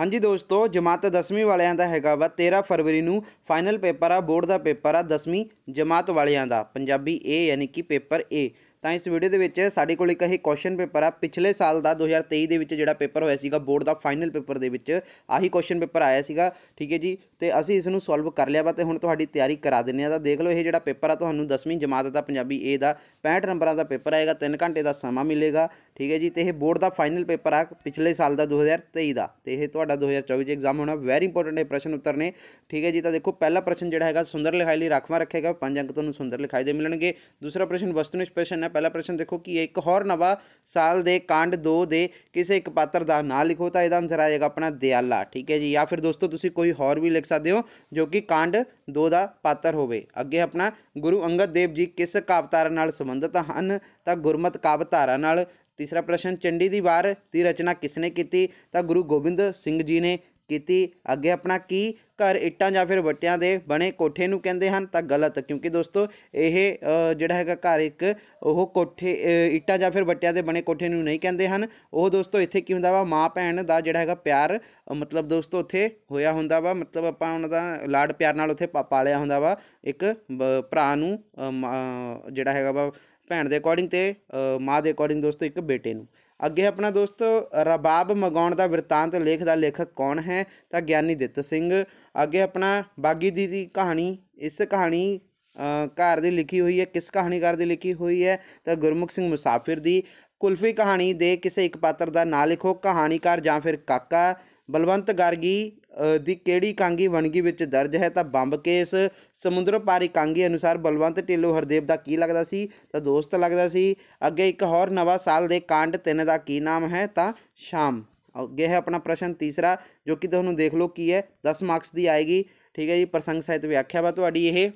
ਹਾਂਜੀ ਦੋਸਤੋ ਜਮਾਤ 10ਵੀਂ ਵਾਲਿਆਂ ਦਾ ਹੈਗਾ ਵਾ 13 ਫਰਵਰੀ ਨੂੰ ਫਾਈਨਲ ਪੇਪਰ ਆ ਬੋਰਡ ਦਾ ਪੇਪਰ ਆ 10ਵੀਂ ਜਮਾਤ ਵਾਲਿਆਂ ਦਾ ਪੰਜਾਬੀ ਏ ਯਾਨੀ ਕਿ ਪੇਪਰ ਏ ਤਾਂ ਇਸ ਵੀਡੀਓ ਦੇ ਵਿੱਚ ਸਾਡੇ ਕੋਲ ਇੱਕ ਇਹ ਕੁਐਸਚਨ ਪੇਪਰ ਆ ਪਿਛਲੇ ਸਾਲ ਦਾ 2023 ਦੇ ਵਿੱਚ ਜਿਹੜਾ ਪੇਪਰ ਹੋਇਆ ਸੀਗਾ ਬੋਰਡ ਦਾ ਫਾਈਨਲ ਪੇਪਰ ਦੇ ਵਿੱਚ ਆਹੀ ਕੁਐਸਚਨ ਪੇਪਰ ਆਇਆ ਸੀਗਾ ਠੀਕ ਹੈ ਜੀ ਤੇ ਅਸੀਂ ਇਸ ਨੂੰ ਸੋਲਵ ਕਰ ਲਿਆ ਵਾ ਤੇ ਹੁਣ ਤੁਹਾਡੀ ਤਿਆਰੀ ਕਰਾ ਦਿੰਨੇ ਆ ਤਾਂ ਦੇਖ ਲਓ ਇਹ ਜਿਹੜਾ ਪੇਪਰ ਆ ਤੁਹਾਨੂੰ 10ਵੀਂ ਜਮਾਤ ਦਾ ਪੰਜਾਬੀ ਏ ਦਾ 65 ਨੰਬਰਾਂ ਦਾ ਪੇਪਰ ਆਏਗਾ 3 ਘੰਟੇ ਦਾ ਸਮਾਂ ਮਿਲੇਗਾ ਠੀਕ ਹੈ ਜੀ ਤੇ ਇਹ ਬੋਰਡ ਦਾ ਫਾਈਨਲ ਪੇਪਰ ਆ ਪਿਛਲੇ ਸਾਲ ਦਾ 2023 ਦਾ ਤੇ ਇਹ ਤੁਹਾਡਾ 2024 ਚ ਐਗਜ਼ਾਮ ਹੋਣਾ ਵੈਰੀ ਇੰਪੋਰਟੈਂਟ ਹੈ ਪ੍ਰਸ਼ਨ ਉੱਤਰ ਨੇ ਠੀਕ ਹੈ ਜੀ ਤਾਂ ਦੇਖੋ ਪਹਿਲਾ ਪ੍ਰਸ਼ਨ ਜਿਹੜਾ ਹੈਗਾ ਸੁੰਦਰ ਲਿਖਾਈ ਲਈ ਰਾਖਵਾ ਰੱਖੇਗਾ ਪੰਜ ਅੰਕ ਤੁਹਾਨੂੰ ਸੁੰਦਰ ਲਿਖਾਈ ਦੇ ਮਿਲਣਗੇ ਦੂਸਰਾ ਪ੍ਰਸ਼ਨ ਵਸਤੂਨਿਸ਼ ਪ੍ਰਸ਼ਨ ਹੈ ਪਹਿਲਾ ਪ੍ਰਸ਼ਨ ਦੇਖੋ ਕਿ ਇੱਕ ਹੋਰ ਨਵਾਂ ਸਾਲ ਦੇ ਕਾਂਡ 2 ਦੇ ਕਿਸੇ ਇੱਕ ਪਾਤਰ ਦਾ ਨਾਮ ਲਿਖੋ ਤਾਂ ਇਹਦਾ ਆਨਸਰ ਆ ਜਾਏਗਾ ਆਪਣਾ ਦਿਆਲਾ ਠੀਕ ਹੈ ਜੀ ਜਾਂ ਫਿਰ ਦੋਸਤੋ ਤੁਸੀਂ ਕੋਈ ਹੋਰ ਵੀ ਲਿਖ ਸਕਦੇ ਹੋ ਜੋ ਕਿ ਕਾਂਡ 2 ਦਾ ਪਾਤਰ ਹੋਵੇ ਅੱਗੇ ਆਪਣਾ ਗੁਰੂ ਅੰਗਦ ਦੇਵ ਜੀ ਕਿਸ ਕਾਵਤਾਰ ਨਾਲ ਸੰਬੰਧਤ ਹਨ ਤਾਂ ਗੁਰਮਤ ਕਾਵਤਾਰਾ ਨਾਲ ਤੀਸਰਾ ਪ੍ਰਸ਼ਨ ਚੰਡੀ ਦੀ ਵਾਰ ਦੀ ਰਚਨਾ ਕਿਸਨੇ ਕੀਤੀ ਤਾਂ ਗੁਰੂ ਗੋਬਿੰਦ ਸਿੰਘ ਜੀ ਨੇ ਕੀਤੀ ਅੱਗੇ ਆਪਣਾ ਕੀ ਘਰ ਇੱਟਾਂ ਜਾਂ ਫਿਰ ਵੱਟਿਆਂ ਦੇ ਬਣੇ ਕੋਠੇ ਨੂੰ ਕਹਿੰਦੇ ਹਨ ਤਾਂ ਗਲਤ ਕਿਉਂਕਿ ਦੋਸਤੋ ਇਹ ਜਿਹੜਾ ਹੈਗਾ ਘਰ ਇੱਕ ਉਹ ਕੋਠੇ ਇੱਟਾਂ ਜਾਂ ਫਿਰ ਵੱਟਿਆਂ ਦੇ ਬਣੇ ਕੋਠੇ ਨੂੰ ਨਹੀਂ ਕਹਿੰਦੇ ਹਨ ਉਹ ਦੋਸਤੋ ਇੱਥੇ ਕੀ ਹੁੰਦਾ ਵਾ ਮਾਂ ਭੈਣ ਦਾ ਜਿਹੜਾ ਹੈਗਾ ਪਿਆਰ ਮਤਲਬ ਦੋਸਤੋ ਉੱਥੇ ਹੋਇਆ ਹੁੰਦਾ ਵਾ ਮਤਲਬ ਆਪਾਂ ਉਹਨਾਂ ਦਾ ਲਾਡ ਪਿਆਰ ਨਾਲ ਉੱਥੇ ਪਾਲਿਆ ਹੁੰਦਾ ਵਾ ਇੱਕ ਭਰਾ ਨੂੰ ਜਿਹੜਾ ਹੈਗਾ ਵਾ ਭੈਣ ਦੇ ਅਕੋਰਡਿੰਗ ਤੇ ਮਾਂ ਦੇ ਅਕੋਰਡਿੰਗ ਦੋਸਤੋ ਇੱਕ ਬੇਟੇ ਨੂੰ ਅੱਗੇ ਆਪਣਾ ਦੋਸਤੋ ਰਬਾਬ ਮਗਾਉਣ ਦਾ ਵਰਤਾਂਤ ਲੇਖ ਦਾ ਲੇਖਕ ਕੌਣ ਹੈ ਤਾਂ ਗਿਆਨੀ ਦਿੱਤ ਸਿੰਘ ਅੱਗੇ ਆਪਣਾ ਬਾਗੀ ਦੀ ਦੀ ਕਹਾਣੀ ਇਸ ਕਹਾਣੀ ਘਰ ਦੀ ਲਿਖੀ ਹੋਈ ਹੈ ਕਿਸ ਕਹਾਣੀਕਾਰ ਦੀ ਲਿਖੀ ਹੋਈ ਹੈ ਤਾਂ ਗੁਰਮੁਖ ਸਿੰਘ ਮੁਸਾਫਿਰ ਦੀ ਕੁਲਫੀ ਕਹਾਣੀ ਦੇ ਕਿਸੇ ਇੱਕ ਪਾਤਰ ਦਾ ਨਾਂ ਲਿਖੋ ਕਹਾਣੀਕਾਰ ਜਾਂ ਫਿਰ ਕਾਕਾ ਬਲਵੰਤ ਗਾਰਗੀ ਦੀ ਕਿਹੜੀ ਕਾਂਗੀ ਵਣਗੀ ਵਿੱਚ ਦਰਜ ਹੈ ਤਾਂ ਬੰਬ ਕੇਸ ਸਮੁੰਦਰ ਪਾਰੀ ਕਾਂਗੀ ਅਨੁਸਾਰ ਬਲਵੰਤ ਢਿੱਲੋਂ ਹਰਦੇਵ ਦਾ ਕੀ ਲੱਗਦਾ ਸੀ ਤਾਂ ਦੋਸਤ ਲੱਗਦਾ ਸੀ ਅੱਗੇ ਇੱਕ ਹੋਰ ਨਵਾਂ ਸਾਲ ਦੇ ਕਾਂਡ ਤਿੰਨ ਦਾ ਕੀ ਨਾਮ ਹੈ ਤਾਂ ਸ਼ਾਮ ਅੱਗੇ ਹੈ ਆਪਣਾ ਪ੍ਰਸ਼ਨ ਤੀਸਰਾ ਜੋ ਕਿ ਤੁਹਾਨੂੰ ਦੇਖ ਲਓ ਕੀ ਹੈ 10 ਮਾਰਕਸ ਦੀ ਆਏਗੀ ਠੀਕ ਹੈ ਜੀ ਪ੍ਰਸੰਗ ਸਹਿਤ ਵਿਆਖਿਆ ਵਾ ਤੁਹਾਡੀ ਇਹ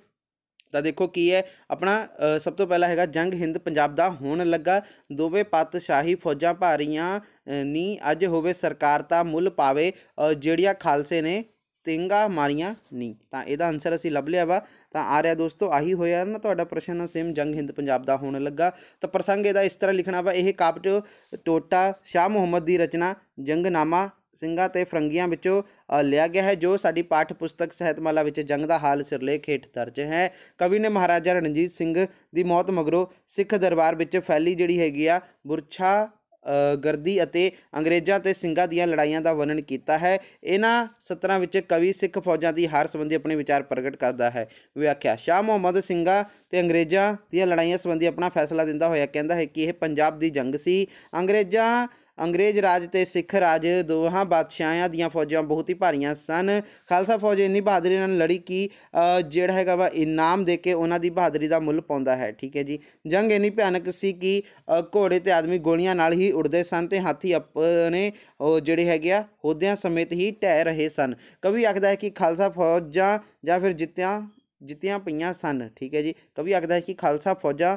ਤਾਂ ਦੇਖੋ ਕੀ ਹੈ ਆਪਣਾ ਸਭ ਤੋਂ ਪਹਿਲਾ ਹੈਗਾ ਜੰਗ ਹਿੰਦ ਪੰਜਾਬ ਦਾ ਹੋਣ ਲੱਗਾ ਦੋਵੇਂ ਪਤਸ਼ਾਹੀ ਫੌਜਾਂ ਭਾਰੀਆਂ ਨਹੀਂ ਅੱਜ ਹੋਵੇ ਸਰਕਾਰ ਤਾਂ ਮੁੱਲ ਪਾਵੇ ਜਿਹੜੀਆਂ ਖਾਲਸੇ ਨੇ ਤਿੰਗਾ ਮਾਰੀਆਂ ਨਹੀਂ ਤਾਂ ਇਹਦਾ ਆਨਸਰ ਅਸੀਂ ਲੱਭ ਲਿਆ ਵਾ ਤਾਂ ਆ ਰਿਹਾ ਦੋਸਤੋ ਆਹੀ ਹੋਇਆ ਨਾ ਤੁਹਾਡਾ ਪ੍ਰਸ਼ਨ ਸੇਮ ਜੰਗ ਹਿੰਦ ਪੰਜਾਬ ਦਾ ਹੋਣ ਲੱਗਾ ਤਾਂ ਪ੍ਰਸੰਗ ਇਹਦਾ ਇਸ ਤਰ੍ਹਾਂ ਲਿਖਣਾ ਵਾ ਇਹ ਕਾਪਟ ਟੋਟਾ ਸ਼ਾਹ ਮੁਹੰਮਦ ਦੀ ਰਚਨਾ ਜੰਗਨਾਮਾ ਸਿੰਘਾਂ ਤੇ ਫਰੰਗੀਆਂ ਵਿੱਚੋਂ ਲਿਆ ਗਿਆ ਹੈ ਜੋ ਸਾਡੀ ਪਾਠ ਪੁਸਤਕ ਸਹਿਤਮਾਲਾ ਵਿੱਚ ਜੰਗ ਦਾ ਹਾਲ ਸਿਰਲੇਖ ਹੇਠ ਦਰਜ ਹੈ ਕਵੀ ਨੇ ਮਹਾਰਾਜਾ ਰਣਜੀਤ ਸਿੰਘ ਦੀ ਮੌਤ ਮਗਰੋਂ ਸਿੱਖ ਦਰਬਾਰ ਵਿੱਚ ਫੈਲੀ ਜਿਹੜੀ ਹੈਗੀ ਆ ਬੁਰਛਾ ਗਰਦੀ ਅਤੇ ਅੰਗਰੇਜ਼ਾਂ ਤੇ ਸਿੰਘਾਂ ਦੀਆਂ ਲੜਾਈਆਂ ਦਾ ਵਰਣਨ ਕੀਤਾ ਹੈ ਇਹਨਾਂ ਸਤਰਾਂ ਵਿੱਚ ਕਵੀ ਸਿੱਖ ਫੌਜਾਂ ਦੀ ਹਾਰ ਸੰਬੰਧੀ ਆਪਣੇ ਵਿਚਾਰ ਪ੍ਰਗਟ ਕਰਦਾ ਹੈ ਵਿਆਖਿਆ ਸ਼ਾਹ ਮੁਹੰਮਦ ਸਿੰਘਾਂ ਤੇ ਅੰਗਰੇਜ਼ਾਂ ਦੀਆਂ ਲੜਾਈਆਂ ਸੰਬੰਧੀ ਆਪਣਾ ਫੈਸਲਾ ਦਿੰਦਾ ਹੋਇਆ ਕਹਿੰਦਾ ਹੈ ਕਿ ਇਹ ਪੰਜਾਬ ਦੀ ਜੰਗ ਸੀ ਅੰਗਰੇਜ਼ਾਂ ਅੰਗਰੇਜ਼ ਰਾਜ ਤੇ ਸਿੱਖ ਰਾਜ ਦੋਹਾਂ ਬਾਦਸ਼ਾਹਾਂ ਦੀਆਂ ਫੌਜਾਂ ਬਹੁਤ ਹੀ ਭਾਰੀਆਂ ਸਨ ਖਾਲਸਾ ਫੌਜ ਇੰਨੀ ਬਹਾਦਰੀ ਨਾਲ ਲੜੀ ਕਿ ਜਿਹੜਾ ਹੈਗਾ ਵਾ ਇਨਾਮ ਦੇ ਕੇ ਉਹਨਾਂ ਦੀ ਬਹਾਦਰੀ ਦਾ ਮੁੱਲ ਪਾਉਂਦਾ ਹੈ ਠੀਕ ਹੈ ਜੀ ਜੰਗ ਇੰਨੀ ਭਿਆਨਕ ਸੀ ਕਿ ਘੋੜੇ ਤੇ ਆਦਮੀ ਗੋਲੀਆਂ ਨਾਲ ਹੀ ਉੜਦੇ ਸਨ ਤੇ ਹਾਥੀ ਆਪਣੇ ਜਿਹੜੇ ਹੈਗੇ ਆ ਹੋਦਿਆਂ ਸਮੇਤ ਹੀ ਟਹਿ ਰਹੇ ਸਨ ਕਵੀ ਆਖਦਾ ਹੈ ਕਿ ਖਾਲਸਾ ਫੌਜਾਂ ਜਾਂ ਫਿਰ ਜਿੱਤਿਆਂ ਜਿੱਤਿਆਂ ਪਈਆਂ ਸਨ ਠੀਕ ਹੈ ਜੀ ਕਵੀ ਆਖਦਾ ਹੈ ਕਿ ਖਾਲਸਾ ਫੌਜਾਂ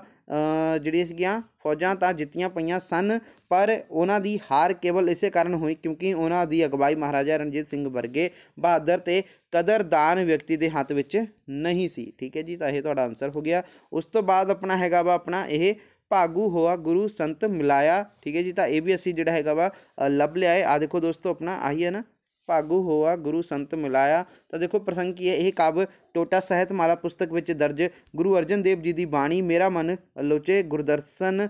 ਜਿਹੜੀਆਂ ਸੀਗੀਆਂ ਫੌਜਾਂ ਤਾਂ ਜਿੱਤੀਆਂ ਪਈਆਂ ਸਨ ਪਰ ਉਹਨਾਂ ਦੀ ਹਾਰ ਕੇਵਲ ਇਸੇ ਕਾਰਨ ਹੋਈ ਕਿਉਂਕਿ ਉਹਨਾਂ ਦੀ ਅਗਵਾਈ ਮਹਾਰਾਜਾ ਰਣਜੀਤ ਸਿੰਘ ਵਰਗੇ ਬਹਾਦਰ ਤੇ ਕਦਰਦਾਨ ਵਿਅਕਤੀ ਦੇ ਹੱਥ ਵਿੱਚ ਨਹੀਂ ਸੀ ਠੀਕ ਹੈ ਜੀ ਤਾਂ ਇਹ ਤੁਹਾਡਾ ਆਨਸਰ ਹੋ ਗਿਆ ਉਸ ਤੋਂ ਬਾਅਦ ਆਪਣਾ ਹੈਗਾ ਵਾ ਆਪਣਾ ਇਹ ਭਾਗੂ ਹੋਆ ਗੁਰੂ ਸੰਤ ਮਿਲਾਇਆ ਠੀਕ ਹੈ ਜੀ ਤਾਂ ਇਹ ਵੀ ਅਸੀਂ ਜਿਹੜਾ ਹੈਗਾ ਵਾ ਲੱਭ ਲਿਆ ਹੈ ਆ ਦੇਖੋ ਦੋਸਤੋ ਆਪਣਾ ਆਹੀ ਹੈ ਨਾ ਭਾਗੂ ਹੋਆ ਗੁਰੂ ਸੰਤ ਮਿਲਾਇਆ ਤਾਂ ਦੇਖੋ ਪ੍ਰਸੰਗ ਕੀ ਹੈ ਇਹ ਕਬ ਟੋਟਾ ਸਹਿਤ ਮਾਲਾ ਪੁਸਤਕ ਵਿੱਚ ਦਰਜ ਗੁਰੂ ਅਰਜਨ ਦੇਵ ਜੀ ਦੀ ਬਾਣੀ ਮੇਰਾ ਮਨ ਲੋਚੇ ਗੁਰਦਰਸ਼ਨ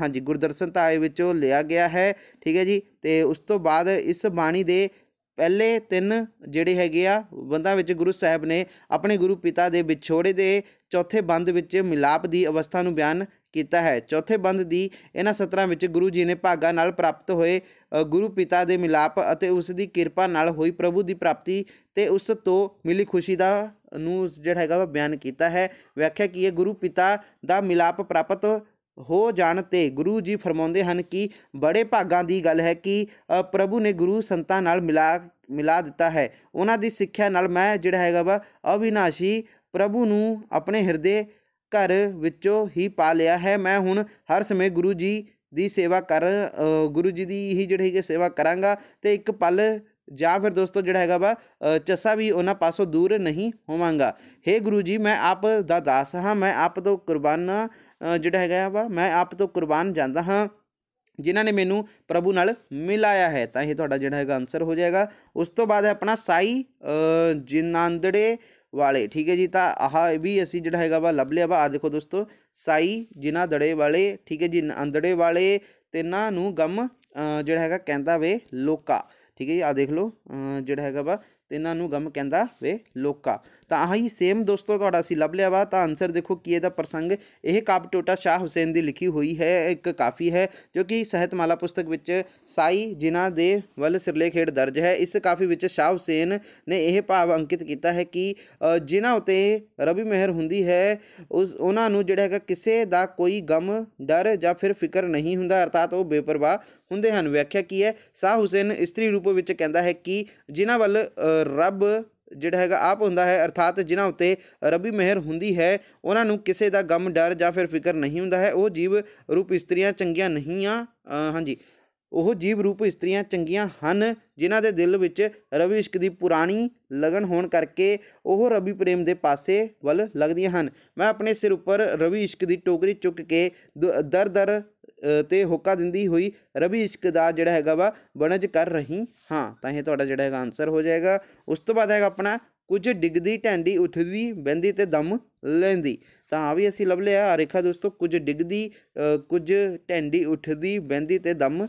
ਹਾਂਜੀ ਗੁਰਦਰਸ਼ਨ ਤਾਂ ਆਏ ਵਿੱਚੋਂ ਲਿਆ ਗਿਆ ਹੈ ਠੀਕ ਹੈ ਜੀ ਤੇ ਉਸ ਤੋਂ ਬਾਅਦ ਇਸ ਬਾਣੀ ਦੇ ਪਹਿਲੇ ਤਿੰਨ ਜਿਹੜੇ ਹੈਗੇ ਆ ਬੰਦਾਂ ਵਿੱਚ ਗੁਰੂ ਸਾਹਿਬ ਨੇ ਆਪਣੇ ਗੁਰੂ ਪਿਤਾ ਦੇ ਵਿਛੋੜੇ ਦੇ ਚੌਥੇ ਬੰਦ ਵਿੱਚ ਮਿਲਾਪ ਦੀ ਅਵਸਥਾ ਨੂੰ ਬਿਆਨ ਕੀਤਾ ਹੈ ਚੌਥੇ ਬੰਦ ਦੀ ਇਹਨਾਂ ਸਤਰਾਂ ਵਿੱਚ ਗੁਰੂ ਜੀ ਨੇ ਭਾਗਾ ਨਾਲ ਪ੍ਰਾਪਤ ਹੋਏ ਗੁਰੂ ਪਿਤਾ ਦੇ ਮਿਲਾਪ ਅਤੇ ਉਸ ਦੀ ਕਿਰਪਾ ਨਾਲ ਹੋਈ ਪ੍ਰਭੂ ਦੀ ਪ੍ਰਾਪਤੀ ਤੇ ਉਸ ਤੋਂ ਮਿਲੀ ਖੁਸ਼ੀ ਦਾ ਨੂੰ ਜਿਹੜਾ ਹੈਗਾ ਬਿਆਨ ਕੀਤਾ ਹੈ ਵਿਆਖਿਆ ਕੀ ਹੈ ਗੁਰੂ ਪਿਤਾ ਦਾ ਮਿਲਾਪ ਪ੍ਰਾਪਤ ਹੋ ਜਾਣ ਤੇ ਗੁਰੂ ਜੀ ਫਰਮਾਉਂਦੇ ਹਨ ਕਿ ਬੜੇ ਭਾਗਾਂ ਦੀ ਗੱਲ ਹੈ ਕਿ ਪ੍ਰਭੂ ਨੇ ਗੁਰੂ ਸੰਤਾਂ ਨਾਲ ਮਿਲਾ ਮਿਲਾ ਦਿੱਤਾ ਹੈ ਉਹਨਾਂ ਦੀ ਸਿੱਖਿਆ ਨਾਲ ਮੈਂ ਜਿਹੜਾ ਹੈਗਾ ਵਾ ਅਵਿਨਾਸ਼ੀ ਪ੍ਰਭੂ ਨੂੰ ਆਪਣੇ ਹਿਰਦੇ ਘਰ ਵਿੱਚੋਂ ਹੀ ਪਾ ਲਿਆ ਹੈ ਮੈਂ ਹੁਣ ਹਰ ਸਮੇਂ ਗੁਰੂ ਜੀ ਦੀ ਸੇਵਾ ਕਰ ਗੁਰੂ ਜੀ ਦੀ ਹੀ ਜਿਹੜੀ ਹੈਗੀ ਸੇਵਾ ਕਰਾਂਗਾ ਤੇ ਇੱਕ ਪਲ ਜਾਂ ਫਿਰ ਦੋਸਤੋ ਜਿਹੜਾ ਹੈਗਾ ਵਾ ਚਸਾ ਵੀ ਉਹਨਾਂ ਪਾਸੋਂ ਦੂਰ ਨਹੀਂ ਹੋਵਾਂਗਾ हे ਗੁਰੂ ਜੀ ਮੈਂ ਆਪ ਦਾ ਦਾਸ ਹਾਂ ਮੈਂ ਆਪ ਤੋਂ ਕੁਰਬਾਨ ਜਿਹੜਾ ਹੈਗਾ ਵਾ ਮੈਂ ਆਪ ਤੋਂ ਕੁਰਬਾਨ ਜਾਂਦਾ ਹਾਂ ਜਿਨ੍ਹਾਂ ਨੇ ਮੈਨੂੰ ਪ੍ਰਭੂ ਨਾਲ ਮਿਲਾਇਆ ਹੈ ਤਾਂ ਇਹ ਤੁਹਾਡਾ ਜਿਹੜਾ ਹੈਗਾ ਆਨਸਰ ਹੋ ਜਾਏਗਾ ਉਸ ਤੋਂ ਬਾਅਦ ਹੈ ਆਪਣਾ ਸਾਈ ਜਿਨਾਂਦੜੇ ਵਾਲੇ ਠੀਕ ਹੈ ਜੀ ਤਾਂ ਆਹ ਵੀ ਅਸੀਂ ਜਿਹੜਾ ਹੈਗਾ ਵਾ ਲੱਭ ਲਿਆ ਵਾ ਆ ਦੇਖੋ ਦੋਸਤੋ ਸਾਈ ਜਿਨ੍ਹਾਂ ਦੜੇ ਵਾਲੇ ਠੀਕ ਹੈ ਜੀ ਅੰਦੜੇ ਵਾਲੇ ਤਿੰਨਾਂ ਨੂੰ ਗਮ ਜਿਹੜਾ ਹੈਗਾ ਕਹਿੰਦਾ ਵੇ ਲੋਕਾ ਠੀਕ ਹੈ ਜੀ ਆ ਦੇਖ ਲਓ ਜਿਹੜਾ ਹੈਗਾ ਵਾ ਤਿੰਨਾਂ ਨੂੰ ਗਮ ਕਹਿੰਦਾ ਵੇ ਲੋਕਾ ਤਾਂ ਆਹੀ ਸੇਮ ਦੋਸਤੋ ਤੁਹਾਡਾ ਸੀ ਲੱਭ ਲਿਆ ਵਾ ਤਾਂ ਆਨਸਰ ਦੇਖੋ ਕੀ ਇਹਦਾ ਪ੍ਰਸੰਗ ਇਹ ਕਾਵ ਟੋਟਾ ਸ਼ਾਹ ਹੁਸੈਨ ਦੀ ਲਿਖੀ ਹੋਈ ਹੈ ਇੱਕ ਕਾਫੀ ਹੈ ਜੋ ਕਿ ਸਹਿਤਮਾਲਾ ਪੁਸਤਕ ਵਿੱਚ ਸਾਈ ਜਿਨ੍ਹਾਂ ਦੇ ਵੱਲ ਸਿਰਲੇਖ ਹੇਠ ਦਰਜ ਹੈ ਇਸ ਕਾਫੀ ਵਿੱਚ ਸ਼ਾਹ ਹੁਸੈਨ ਨੇ ਇਹ ਭਾਵ ਅੰਕਿਤ ਕੀਤਾ ਹੈ ਕਿ ਜਿਨ੍ਹਾਂ ਉਤੇ ਰਬੀ ਮਹਿਰ ਹੁੰਦੀ ਹੈ ਉਸ ਉਹਨਾਂ ਨੂੰ ਜਿਹੜਾ ਹੈਗਾ ਕਿਸੇ ਦਾ ਕੋਈ ਗਮ ਡਰ ਜਾਂ ਫਿਰ ਫਿਕਰ ਨਹੀਂ ਹੁੰਦਾ ਅਰਥਾਤ ਉਹ ਬੇਪਰਵਾਹ ਹੁੰਦੇ ਹਨ ਵਿਆਖਿਆ ਕੀ ਹੈ ਸ਼ਾਹ ਹੁਸੈਨ ਇਸਤਰੀ ਰੂਪ ਵਿੱਚ ਕਹਿੰਦਾ ਹੈ ਕਿ ਜਿਨ੍ਹਾਂ ਵੱਲ ਰੱਬ ਜਿਹੜਾ ਹੈਗਾ ਆਪ ਹੁੰਦਾ ਹੈ ਅਰਥਾਤ ਜਿਨ੍ਹਾਂ ਉਤੇ ਰੱਬੀ ਮਿਹਰ ਹੁੰਦੀ ਹੈ ਉਹਨਾਂ ਨੂੰ ਕਿਸੇ ਦਾ ਗਮ ਡਰ ਜਾਂ ਫਿਰ ਫਿਕਰ ਨਹੀਂ ਹੁੰਦਾ ਹੈ ਉਹ ਜੀਵ ਰੂਪ ਇਸਤਰੀਆਂ ਚੰਗੀਆਂ ਨਹੀਂ ਆ ਹਾਂਜੀ ਉਹ ਜੀਵ ਰੂਪ ਇਸਤਰੀਆਂ ਚੰਗੀਆਂ ਹਨ ਜਿਨ੍ਹਾਂ ਦੇ ਦਿਲ ਵਿੱਚ ਰਵੀ ਇਸ਼ਕ ਦੀ ਪੁਰਾਣੀ ਲਗਨ ਹੋਣ ਕਰਕੇ ਉਹ ਰਵੀ ਪ੍ਰੇਮ ਦੇ ਪਾਸੇ ਵੱਲ ਲੱਗਦੀਆਂ ਹਨ ਮੈਂ ਆਪਣੇ ਸਿਰ ਉੱਪਰ ਰਵੀ ਇਸ਼ਕ ਦੀ ਟੋਕਰੀ ਚੁੱਕ ਕੇ ਦਰ ਦਰ ਤੇ ਹੋਕਾ ਦਿੰਦੀ ਹੋਈ ਰਵੀ ਇਸ਼ਕ ਦਾ ਜਿਹੜਾ ਹੈਗਾ ਵਾ ਬਣਜ ਕਰ ਰਹੀ ਹਾਂ ਤਾਂ ਇਹ ਤੁਹਾਡਾ ਜਿਹੜਾ ਹੈਗਾ ਆਨਸਰ ਹੋ ਜਾਏਗਾ ਉਸ ਤੋਂ ਬਾਅਦ ਹੈਗਾ ਆਪਣਾ ਕੁਝ ਡਿੱਗਦੀ ਢੈਂਡੀ ਉੱਠਦੀ ਬੈੰਦੀ ਤੇ ਦਮ ਲੈਂਦੀ ਤਾਂ ਆ ਵੀ ਅਸੀਂ ਲੱਭ ਲਿਆ ਰੇਖਾ ਦੋਸਤੋ ਕੁਝ ਡਿੱਗਦੀ ਕੁਝ ਟੈਂਡੀ ਉੱਠਦੀ ਬੈਂਦੀ ਤੇ ਦਮ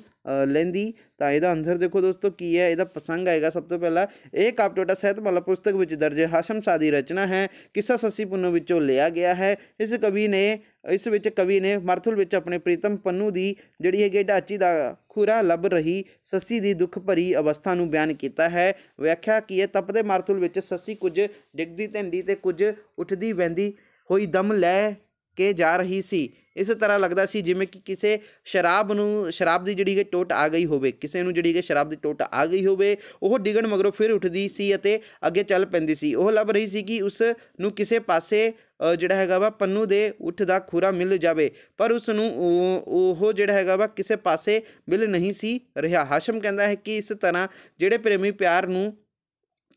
ਲੈਂਦੀ ਤਾਂ ਇਹਦਾ ਅਨਸਰ ਦੇਖੋ ਦੋਸਤੋ ਕੀ ਹੈ ਇਹਦਾ ਪਸੰਗ ਆਏਗਾ ਸਭ ਤੋਂ ਪਹਿਲਾਂ ਇਹ ਕਾਪਟੋਟਾ ਮਲਾ ਪੁਸਤਕ ਵਿੱਚ ਦਰਜ ਹਾਸ਼ਮ ਸਾਦੀ ਰਚਨਾ ਹੈ ਕਿੱਸਾ ਸਸੀ ਪੁੰਨੂ ਵਿੱਚੋਂ ਲਿਆ ਗਿਆ ਹੈ ਇਸ ਕਵੀ ਨੇ ਇਸ ਵਿੱਚ ਕਵੀ ਨੇ ਮਰਥੁਲ ਵਿੱਚ ਆਪਣੇ ਪ੍ਰੀਤਮ ਪੰਨੂ ਦੀ ਜਿਹੜੀ ਹੈਗੀ ਢਾਚੀ ਦਾ ਖੁਰਾ ਲੱਭ ਰਹੀ ਸੱਸੀ ਦੀ ਦੁੱਖ ਭਰੀ ਅਵਸਥਾ ਨੂੰ ਬਿਆਨ ਕੀਤਾ ਹੈ ਵਿਆਖਿਆ ਕੀ ਹੈ ਤਪਦੇ ਮਰਥੁਲ ਵਿੱਚ ਸੱਸੀ ਕੁਝ ਡਿੱਗਦੀ ਢੰਡੀ ਤੇ ਕੁਝ ਉੱਠਦੀ ਵੈਂਦੀ ਹੋਈ ਦਮ ਲੈ ਕੇ ਜਾ ਰਹੀ ਸੀ ਇਸ ਤਰ੍ਹਾਂ ਲੱਗਦਾ ਸੀ ਜਿਵੇਂ ਕਿ ਕਿਸੇ ਸ਼ਰਾਬ ਨੂੰ ਸ਼ਰਾਬ ਦੀ ਜਿਹੜੀ ਕਿ ਟੋਟ ਆ ਗਈ ਹੋਵੇ ਕਿਸੇ ਨੂੰ ਜਿਹੜੀ ਕਿ ਸ਼ਰਾਬ ਦੀ ਟੋਟ ਆ ਗਈ ਹੋਵੇ ਉਹ ਡਿਗਣ ਮਗਰੋਂ ਫਿਰ ਉੱਠਦੀ ਸੀ ਅਤੇ ਅੱਗੇ ਚੱਲ ਪੈਂਦੀ ਸੀ ਉਹ ਲੱਭ ਰਹੀ ਸੀ ਕਿ ਉਸ ਨੂੰ ਕਿਸੇ ਪਾਸੇ ਜਿਹੜਾ ਹੈਗਾ ਵਾ ਪੰਨੂ ਦੇ ਉੱਠ ਦਾ ਖੁਰਾ ਮਿਲ ਜਾਵੇ ਪਰ ਉਸ ਨੂੰ ਉਹ ਜਿਹੜਾ ਹੈਗਾ ਵਾ ਕਿਸੇ ਪਾਸੇ ਮਿਲ ਨਹੀਂ ਸੀ ਰਿਹਾ ਹਾਸ਼ਮ ਕਹਿੰਦਾ ਹੈ ਕਿ ਇਸ ਤਰ੍ਹਾਂ ਜਿਹੜੇ ਪ੍ਰੇਮੀ ਪਿਆਰ ਨੂੰ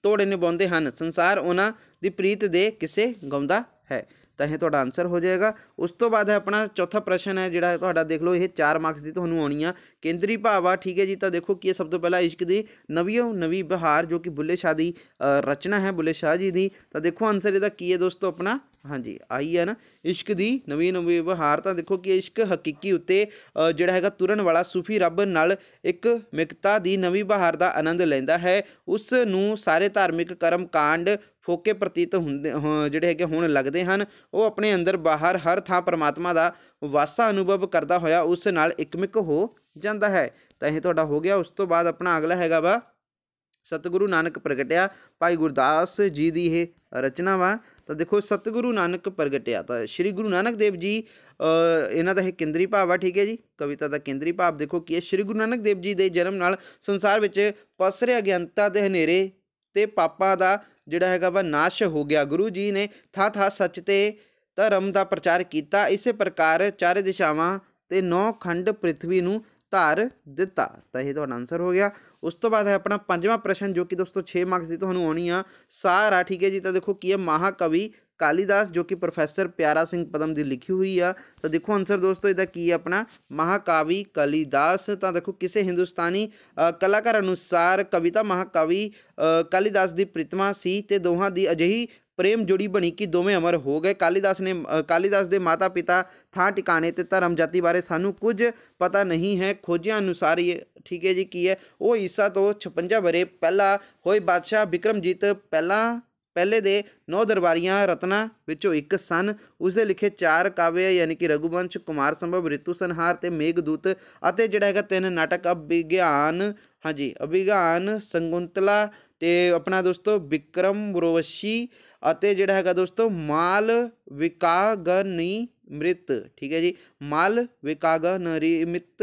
ਤੋੜੇ ਨਿਭਾਉਂਦੇ ਹਨ ਸੰਸਾਰ ਉਹਨਾਂ ਦੀ ਪ੍ਰੀਤ ਦੇ ਕਿਸੇ ਗਾਉਂਦਾ ਹੈ तो यह आंसर हो जाएगा उस तो बाद है अपना चौथा प्रश्न है जोड़ा तो देख लो ये चार मार्क्स की थोड़ू आनी है केंद्रीय भाव आ ठीक है जी तो देखो कि सब तो पहला इश्क की नवी नवी बहार जो कि बुले शाह की रचना है बुले शाह जी की तो देखो आंसर यदा की है दोस्तों अपना हाँ जी आई है ना इश्क की नवी नवी व्यवहार तो देखो कि इश्क हकीकी उत्ते जोड़ा है तुरन वाला सूफी रब न एक मिकता की नवी बहार का आनंद लेंदा है उसू सारे धार्मिक कर्म कांड ਫੋਕੇ ਪ੍ਰਤੀਤ ਹੁੰਦੇ ਜਿਹੜੇ ਹੈਗੇ ਹੁਣ ਲੱਗਦੇ ਹਨ ਉਹ ਆਪਣੇ ਅੰਦਰ ਬਾਹਰ ਹਰ ਥਾਂ ਪਰਮਾਤਮਾ ਦਾ ਵਾਸਾ ਅਨੁਭਵ ਕਰਦਾ ਹੋਇਆ ਉਸ ਨਾਲ ਇਕਮਿਕ ਹੋ ਜਾਂਦਾ ਹੈ ਤਾਂ ਇਹ ਤੁਹਾਡਾ ਹੋ ਗਿਆ ਉਸ ਤੋਂ ਬਾਅਦ ਆਪਣਾ ਅਗਲਾ ਹੈਗਾ ਵਾ ਸਤਿਗੁਰੂ ਨਾਨਕ ਪ੍ਰਗਟਿਆ ਭਾਈ ਗੁਰਦਾਸ ਜੀ ਦੀ ਇਹ ਰਚਨਾ ਵਾ ਤਾਂ ਦੇਖੋ ਸਤਿਗੁਰੂ ਨਾਨਕ ਪ੍ਰਗਟਿਆ ਤਾਂ ਸ੍ਰੀ ਗੁਰੂ ਨਾਨਕ ਦੇਵ ਜੀ ਇਹਨਾਂ ਦਾ ਇਹ ਕੇਂਦਰੀ ਭਾਵ ਆ ਠੀਕ ਹੈ ਜੀ ਕਵਿਤਾ ਦਾ ਕੇਂਦਰੀ ਭਾਵ ਦੇਖੋ ਕੀ ਹੈ ਸ੍ਰੀ ਗੁਰੂ ਨਾਨਕ ਦੇਵ ਜੀ ਦੇ ਜਨਮ ਨਾਲ ਸੰਸਾਰ ਵਿੱਚ ਪਸਰਿਆ ਅਗਿਆਨਤਾ ਦੇ ਹਨੇਰੇ ਤੇ ਪਾਪਾਂ ਦਾ ਜਿਹੜਾ ਹੈਗਾ ਵਾ ਨਾਸ਼ ਹੋ ਗਿਆ ਗੁਰੂ ਜੀ ਨੇ ਥਾ ਥਾ ਸੱਚ ਤੇ ਧਰਮ ਦਾ ਪ੍ਰਚਾਰ ਕੀਤਾ ਇਸੇ ਪ੍ਰਕਾਰ ਚਾਰੇ ਦਿਸ਼ਾਵਾਂ ਤੇ ਨੌ ਖੰਡ ਪ੍ਰithvi ਨੂੰ ਧਾਰ ਦਿੱਤਾ ਤਾਂ ਇਹ ਤੁਹਾਡਾ ਆਨਸਰ ਹੋ ਗਿਆ ਉਸ ਤੋਂ ਬਾਅਦ ਹੈ ਆਪਣਾ ਪੰਜਵਾਂ ਪ੍ਰਸ਼ਨ ਜੋ ਕਿ ਦੋਸਤੋ 6 ਮਾਰਕਸ ਦੀ ਤੁਹਾਨੂੰ ਆਉਣੀ ਆ ਸਾਰਾ ਠੀਕ ਹੈ ਜੀ ਤਾਂ ਦੇਖੋ ਕੀ ਹੈ ਮਹਾਕਵੀ कालिदास जो कि प्रोफेसर प्यारा सिंह पदम की लिखी हुई है तो देखो आंसर दोस्तों यदा की अपना महाकावि कालिदास तो देखो किसी हिंदुस्तानी कलाकार अनुसार कविता महाकावि कालिदास की प्रतिमा सी तो दोहों की अजि प्रेम जुड़ी बनी कि दोवें अमर हो गए कालिदास ने कालिदास के माता पिता थां टिकाने धर्म जाति बारे सानू कुछ पता नहीं है खोजिया अनुसार ये ठीक है जी की है वह ईसा तो छपंजा बरे पहला होए बादशाह बिक्रमजीत पहला ਪਹਿਲੇ ਦੇ ਨੌ ਦਰਬਾਰੀਆਂ ਰਤਨਾ ਵਿੱਚੋਂ ਇੱਕ ਸਨ ਉਸ ਦੇ ਲਿਖੇ ਚਾਰ ਕਾਵਿ ਯਾਨੀ ਕਿ ਰਗੁਵੰਸ਼ ਕੁਮਾਰ ਸੰਭਵ ਰਿਤੂ ਸੰਹਾਰ ਤੇ ਮੇਘਦੂਤ ਅਤੇ ਜਿਹੜਾ ਹੈਗਾ ਤਿੰਨ ਨਾਟਕ ਅਭਿਗਿਆਨ ਹਾਂਜੀ ਅਭਿਗਿਆਨ ਸੰਗੁੰਤਲਾ ਤੇ ਆਪਣਾ ਦੋਸਤੋ ਵਿਕਰਮ ਬਰੋਵਸ਼ੀ ਅਤੇ ਜਿਹੜਾ ਹੈਗਾ ਦੋਸਤੋ ਮਾਲ ਵਿਕਾਗਨੀ ਮ੍ਰਿਤ ਠੀਕ ਹੈ ਜੀ ਮਾਲ ਵਿਕਾਗਨਰੀ ਮਿਤ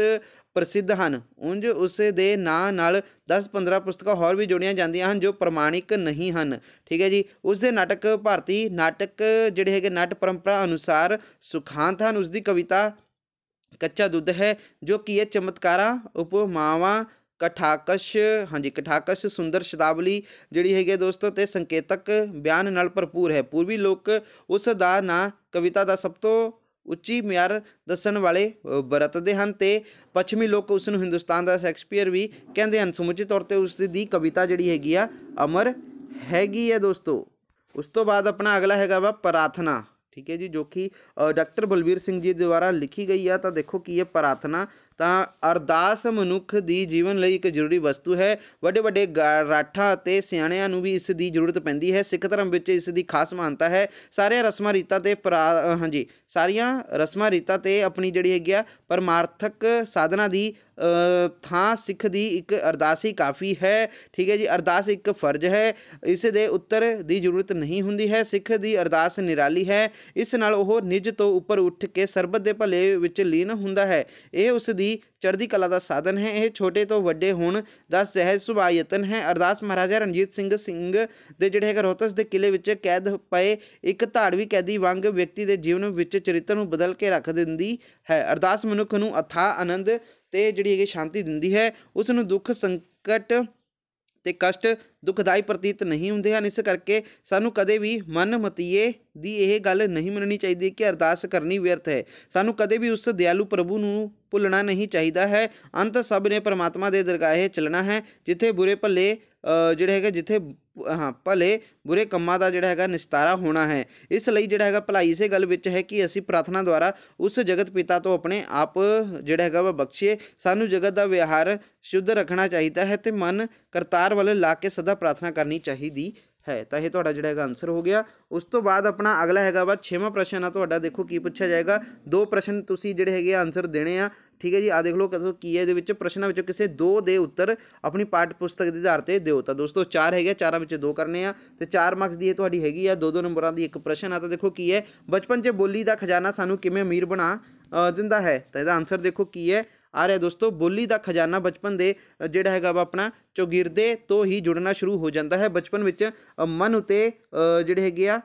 ਪ੍ਰਸਿੱਧ ਹਨ ਉੰਜ ਉਸੇ ਦੇ ਨਾਂ ਨਾਲ 10-15 ਪੁਸਤਕਾਂ ਹੋਰ ਵੀ ਜੁੜੀਆਂ ਜਾਂਦੀਆਂ ਹਨ ਜੋ ਪ੍ਰਮਾਣਿਕ ਨਹੀਂ ਹਨ ਠੀਕ ਹੈ ਜੀ ਉਸ ਦੇ ਨਾਟਕ ਭਾਰਤੀ ਨਾਟਕ ਜਿਹੜੇ ਹੈਗੇ ਨਾਟ ਪਰੰਪਰਾ ਅਨੁਸਾਰ ਸੁਖਾਂਤ ਹਨ ਉਸ ਦੀ ਕਵਿਤਾ ਕੱਚਾ ਦੁੱਧ ਹੈ ਜੋ ਕਿ ਇਹ ਚਮਤਕਾਰਾਂ ਉਪਮਾਵਾਂ ਕਠਾਕਸ਼ ਹਾਂਜੀ ਕਠਾਕਸ਼ ਸੁੰਦਰ ਸ਼ਦਾਵਲੀ ਜਿਹੜੀ ਹੈਗੀ ਹੈ ਦੋਸਤੋ ਤੇ ਸੰਕੇਤਕ ਬਿਆਨ ਨਾਲ ਭਰਪੂਰ ਹੈ ਪੂਰਬੀ ਲੋਕ ਉਸ ਦਾ ਨਾਂ ਕਵਿਤਾ ਦਾ ਸਭ ਤੋਂ ਉੱਚੀ ਮਿਆਰ ਦੱਸਣ ਵਾਲੇ ਵਰਤਦੇ ਹਨ ਤੇ ਪੱਛਮੀ ਲੋਕ ਉਸ ਨੂੰ ਹਿੰਦੁਸਤਾਨ ਦਾ ਸ਼ੈਕਸਪੀਅਰ ਵੀ ਕਹਿੰਦੇ ਹਨ ਸਮੁੱਚੇ ਤੌਰ ਤੇ ਉਸ ਦੀ ਕਵਿਤਾ ਜਿਹੜੀ ਹੈਗੀ ਆ ਅਮਰ ਹੈਗੀ ਹੈ ਦੋਸਤੋ ਉਸ ਤੋਂ ਬਾਅਦ ਆਪਣਾ ਅਗਲਾ ਹੈਗਾ ਵਾ ਪ੍ਰਾਰਥਨਾ ਠੀਕ ਹੈ ਜੀ ਜੋ ਕਿ ਡਾਕਟਰ ਬਲਬੀਰ ਸਿੰਘ ਜੀ ਦੁਆਰਾ ਲਿਖੀ ਗਈ ਆ ਤਾਂ ਦੇਖੋ ਕੀ ਇਹ ਪ੍ਰਾਰਥਨਾ ਤਾਂ ਅਰਦਾਸ ਮਨੁੱਖ ਦੀ ਜੀਵਨ ਲਈ ਇੱਕ ਜ਼ਰੂਰੀ ਵਸਤੂ ਹੈ ਵੱਡੇ ਵੱਡੇ ਰਾਠਾ ਤੇ ਸਿਆਣਿਆਂ ਨੂੰ ਵੀ ਇਸ ਦੀ ਜ਼ਰੂਰਤ ਪੈਂਦੀ ਹੈ ਸਿੱਖ ਧਰਮ ਵਿੱਚ ਇਸ ਦੀ ਖਾਸ ਮਾਨਤਾ ਹੈ ਸਾਰੇ ਰਸਮਾਂ ਰੀਤਾਂ ਤੇ ਹਾਂਜੀ ਸਾਰੀਆਂ ਰਸਮਾਂ ਰੀਤਾਂ ਤੇ ਆਪਣੀ ਜਿਹੜੀ ਹੈਗੀ ਆ ਪਰਮਾਰਥਕ ਸਾਧਨਾ ਦੀ ਥਾਂ ਸਿੱਖ ਦੀ ਇੱਕ ਅਰਦਾਸ ਹੀ ਕਾਫੀ ਹੈ ਠੀਕ ਹੈ ਜੀ ਅਰਦਾਸ ਇੱਕ ਫਰਜ਼ ਹੈ ਇਸ ਦੇ ਉੱਤਰ ਦੀ ਜ਼ਰੂਰਤ ਨਹੀਂ ਹੁੰਦੀ ਹੈ ਸਿੱਖ ਦੀ ਅਰਦਾਸ ਨਿਰਾਲੀ ਹੈ ਇਸ ਨਾਲ ਉਹ ਨਿਜ ਤੋਂ ਉੱਪਰ ਉੱਠ ਕੇ ਸਰਬਤ ਦੇ ਭਲੇ ਵਿੱਚ ਲੀਨ ਹੁੰਦਾ ਹੈ ਇਹ ਉਸ ਦੀ ਦੀ ਚੜ੍ਹਦੀ ਕਲਾ ਦਾ ਸਾਧਨ ਹੈ ਇਹ ਛੋਟੇ ਤੋਂ ਵੱਡੇ ਹੁਣ ਦਾ ਸਹਿਜ ਸੁਭਾਅ ਯਤਨ ਹੈ ਅਰਦਾਸ ਮਹਾਰਾਜਾ ਰਣਜੀਤ ਸਿੰਘ ਸਿੰਘ ਦੇ ਜਿਹੜੇ ਹੈ ਰੋਹਤਸ ਦੇ ਕਿਲੇ ਵਿੱਚ ਕੈਦ ਪਏ ਇੱਕ ਧਾੜਵੀ ਕੈਦੀ ਵਾਂਗ ਵਿਅਕਤੀ ਦੇ ਜੀਵਨ ਵਿੱਚ ਚਰਿੱਤਰ ਨੂੰ ਬਦਲ ਕੇ ਰੱਖ ਦਿੰਦੀ ਹੈ ਅਰਦਾਸ ਮਨੁੱਖ ਨੂੰ ਅਥਾ ਆਨੰਦ ਤੇ ਜਿਹੜੀ ਹੈ ਸ਼ਾਂਤੀ ਦਿੰਦੀ ਹੈ ਉਸ ਨੂੰ ਦੁੱਖ ਸੰਕਟ ਤੇ ਕਸ਼ਟ ਦੁਖਦਾਈ ਪ੍ਰਤੀਤ ਨਹੀਂ ਹੁੰਦੇ ਹਨ ਇਸ ਕਰਕੇ ਸਾਨੂੰ ਕਦੇ ਵੀ ਮਨ ਮਤੀਏ ਦੀ ਇਹ ਗੱਲ ਨਹੀਂ ਮੰਨਣੀ ਚਾਹੀਦੀ ਕਿ ਅਰਦਾਸ ਕਰਨੀ ਵਿਅਰਥ ਹੈ ਸਾਨੂੰ ਕਦੇ ਵੀ ਉਸ ਦਿਆਲੂ ਪ੍ਰਭੂ ਨੂੰ ਭੁੱਲਣਾ ਨਹੀਂ ਚਾਹੀਦਾ ਹੈ ਅੰਤ ਸਭ ਨੇ ਪਰਮਾਤਮਾ ਦੇ ਦਰਗਾਹੇ ਚੱਲਣਾ ਹੈ ਜਿੱਥੇ ਬੁਰੇ ਭਲੇ ਜਿਹੜੇ ਹੈਗੇ ਜਿੱਥੇ ਹਾਂ ਭਲੇ ਬੁਰੇ ਕੰਮਾਂ ਦਾ ਜਿਹੜਾ ਹੈਗਾ ਨਿਸਤਾਰਾ ਹੋਣਾ ਹੈ ਇਸ ਲਈ ਜਿਹੜਾ ਹੈਗਾ ਭਲਾਈ ਇਸੇ ਗੱਲ ਵਿੱਚ ਹੈ ਕਿ ਅਸੀਂ ਪ੍ਰਾਰਥਨਾ ਦੁਆਰਾ ਉਸ ਜਗਤ ਪਿਤਾ ਤੋਂ ਆਪਣੇ ਆਪ ਜਿਹੜਾ ਹੈਗਾ ਵਾ ਬਖਸ਼ੀਏ ਸਾਨੂੰ ਜਗਤ ਦਾ ਵਿਹਾਰ ਸ਼ੁੱਧ ਰੱਖਣਾ ਚਾਹੀਦਾ ਹੈ ਤੇ ਮਨ ਕਰਤਾਰ ਵੱਲ ਲਾ ਕੇ ਸਦਾ ਪ੍ਰਾਰਥਨਾ ਕਰਨੀ ਚਾਹੀਦੀ ਹੈ ਤਾਂ ਇਹ ਤੁਹਾਡਾ ਜਿਹੜਾ ਹੈਗਾ ਆਨਸਰ ਹੋ ਗਿਆ ਉਸ ਤੋਂ ਬਾਅਦ ਆਪਣਾ ਅਗਲਾ ਹੈਗਾ ਵਾ 6ਵਾਂ ਪ੍ਰਸ਼ਨ ਆ ਤੁਹਾਡਾ ਦੇਖੋ ਕੀ ਪੁੱਛਿਆ ਜਾਏਗਾ ਦੋ ਪ੍ਰਸ਼ਨ ਤੁਸੀਂ ਜਿਹੜੇ ਹੈਗੇ ਆਨਸਰ ਦੇਣੇ ਆ ਠੀਕ ਹੈ ਜੀ ਆ ਦੇਖ ਲਓ ਕਦੋਂ ਕੀ ਹੈ ਇਹਦੇ ਵਿੱਚ ਪ੍ਰਸ਼ਨਾਂ ਵਿੱਚੋਂ ਕਿਸੇ ਦੋ ਦੇ ਉੱਤਰ ਆਪਣੀ ਪਾਠ ਪੁਸਤਕ ਦੇ ਆਧਾਰ ਤੇ ਦਿਓ ਤਾਂ ਦੋਸਤੋ ਚਾਰ ਹੈਗੇ ਚਾਰਾਂ ਵਿੱਚ ਦੋ ਕਰਨੇ ਆ ਤੇ ਚਾਰ ਮਾਰਕਸ ਦੀ ਇਹ ਤੁਹਾਡੀ ਹੈਗੀ ਆ ਦੋ ਦੋ ਨੰਬਰਾਂ ਦੀ ਇੱਕ ਪ੍ਰਸ਼ਨ ਆ ਤਾਂ ਦੇਖੋ ਕੀ ਹੈ ਬਚਪਨ 'ਚ ਬੋਲੀ ਦਾ ਖਜ਼ਾਨਾ ਸਾਨੂੰ ਕਿਵੇਂ ਅਮੀਰ ਬਣਾ ਦਿੰਦਾ ਹੈ ਤਾਂ ਇਹਦਾ ਆਨਸਰ ਦੇਖੋ ਕੀ ਹੈ ਆ ਰਿਹਾ ਦੋਸਤੋ ਬੋਲੀ ਦਾ ਖਜ਼ਾਨਾ ਬਚਪਨ ਦੇ ਜਿਹੜਾ ਹੈਗਾ ਵਾ ਆਪਣਾ ਚੋਗਿਰਦੇ ਤੋਂ ਹੀ ਜੁੜਨਾ ਸ਼ੁਰੂ ਹੋ ਜਾਂਦਾ ਹੈ ਬਚਪਨ ਵਿੱਚ ਮਨ ਉਤੇ ਜਿਹੜੇ ਹੈਗੇ ਆ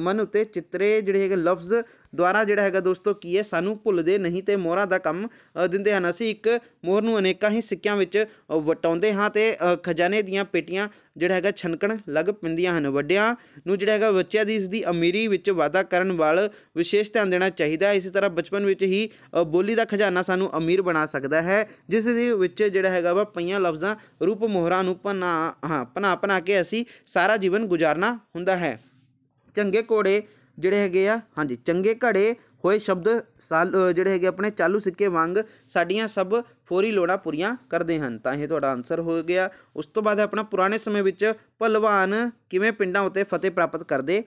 ਮਨ ਉਤੇ ਚਿੱਤਰੇ ਜਿਹੜੇ ਹੈਗੇ ਲਫ਼ਜ਼ ਦੁਆਰਾ ਜਿਹੜਾ ਹੈਗਾ ਦੋਸਤੋ ਕੀ ਹੈ ਸਾਨੂੰ ਭੁੱਲਦੇ ਨਹੀਂ ਤੇ ਮੋਹਰਾਂ ਦਾ ਕੰਮ ਦਿੰਦੇ ਹਨ ਅਸੀਂ ਇੱਕ ਮੋਹਰ ਨੂੰ ਅਨੇਕਾਂ ਹੀ ਸਿੱਕਿਆਂ ਵਿੱਚ ਵਟਾਉਂਦੇ ਹਾਂ ਤੇ ਖਜ਼ਾਨੇ ਦੀਆਂ ਪੇਟੀਆਂ ਜਿਹੜਾ ਹੈਗਾ ਛਨਕਣ ਲੱਗ ਪੈਂਦੀਆਂ ਹਨ ਵੱਡਿਆਂ ਨੂੰ ਜਿਹੜਾ ਹੈਗਾ ਬੱਚਿਆਂ ਦੀ ਇਸ ਦੀ ਅਮੀਰੀ ਵਿੱਚ ਵਾਧਾ ਕਰਨ ਵੱਲ ਵਿਸ਼ੇਸ਼ ਧਿਆਨ ਦੇਣਾ ਚਾਹੀਦਾ ਹੈ ਇਸੇ ਤਰ੍ਹਾਂ ਬਚਪਨ ਵਿੱਚ ਹੀ ਬੋਲੀ ਦਾ ਖਜ਼ਾਨਾ ਸਾਨੂੰ ਅਮੀਰ ਬਣਾ ਸਕਦਾ ਹੈ ਜਿਸ ਦੇ ਵਿੱਚ ਜਿਹੜਾ ਹੈਗਾ ਵਾ ਪਈਆਂ ਲਫ਼ਜ਼ਾਂ ਰੂਪ ਮੋਹਰਾਂ ਨੂੰ ਪਨਾ ਹਾਂ ਪਨਾ ਪਨਾ ਕੇ ਅਸੀਂ ਸਾਰਾ ਜੀਵਨ ਗੁਜ਼ਾਰਨਾ ਹੁੰਦਾ ਹੈ ਚੰਗੇ ਕੋੜੇ ਜਿਹੜੇ ਹੈਗੇ ਆ ਹਾਂਜੀ ਚੰਗੇ ਘੜੇ ਹੋਏ ਸ਼ਬਦ ਸਾਲ ਜਿਹੜੇ ਹੈਗੇ ਆਪਣੇ ਚਾਲੂ ਸਿੱਕੇ ਵਾਂਗ ਸਾਡੀਆਂ ਸਭ ਫੋਰੀ ਲੋੜਾਂ ਪੂਰੀਆਂ ਕਰਦੇ ਹਨ ਤਾਂ ਇਹ ਤੁਹਾਡਾ ਆਨਸਰ ਹੋ ਗਿਆ ਉਸ ਤੋਂ ਬਾਅਦ ਆਪਣਾ ਪੁਰਾਣੇ ਸਮੇਂ ਵਿੱਚ ਭਲਵਾਨ ਕਿਵੇਂ ਪਿੰਡਾਂ ਉਤੇ ਫਤਿਹ ਪ੍ਰਾਪਤ ਕਰਦੇ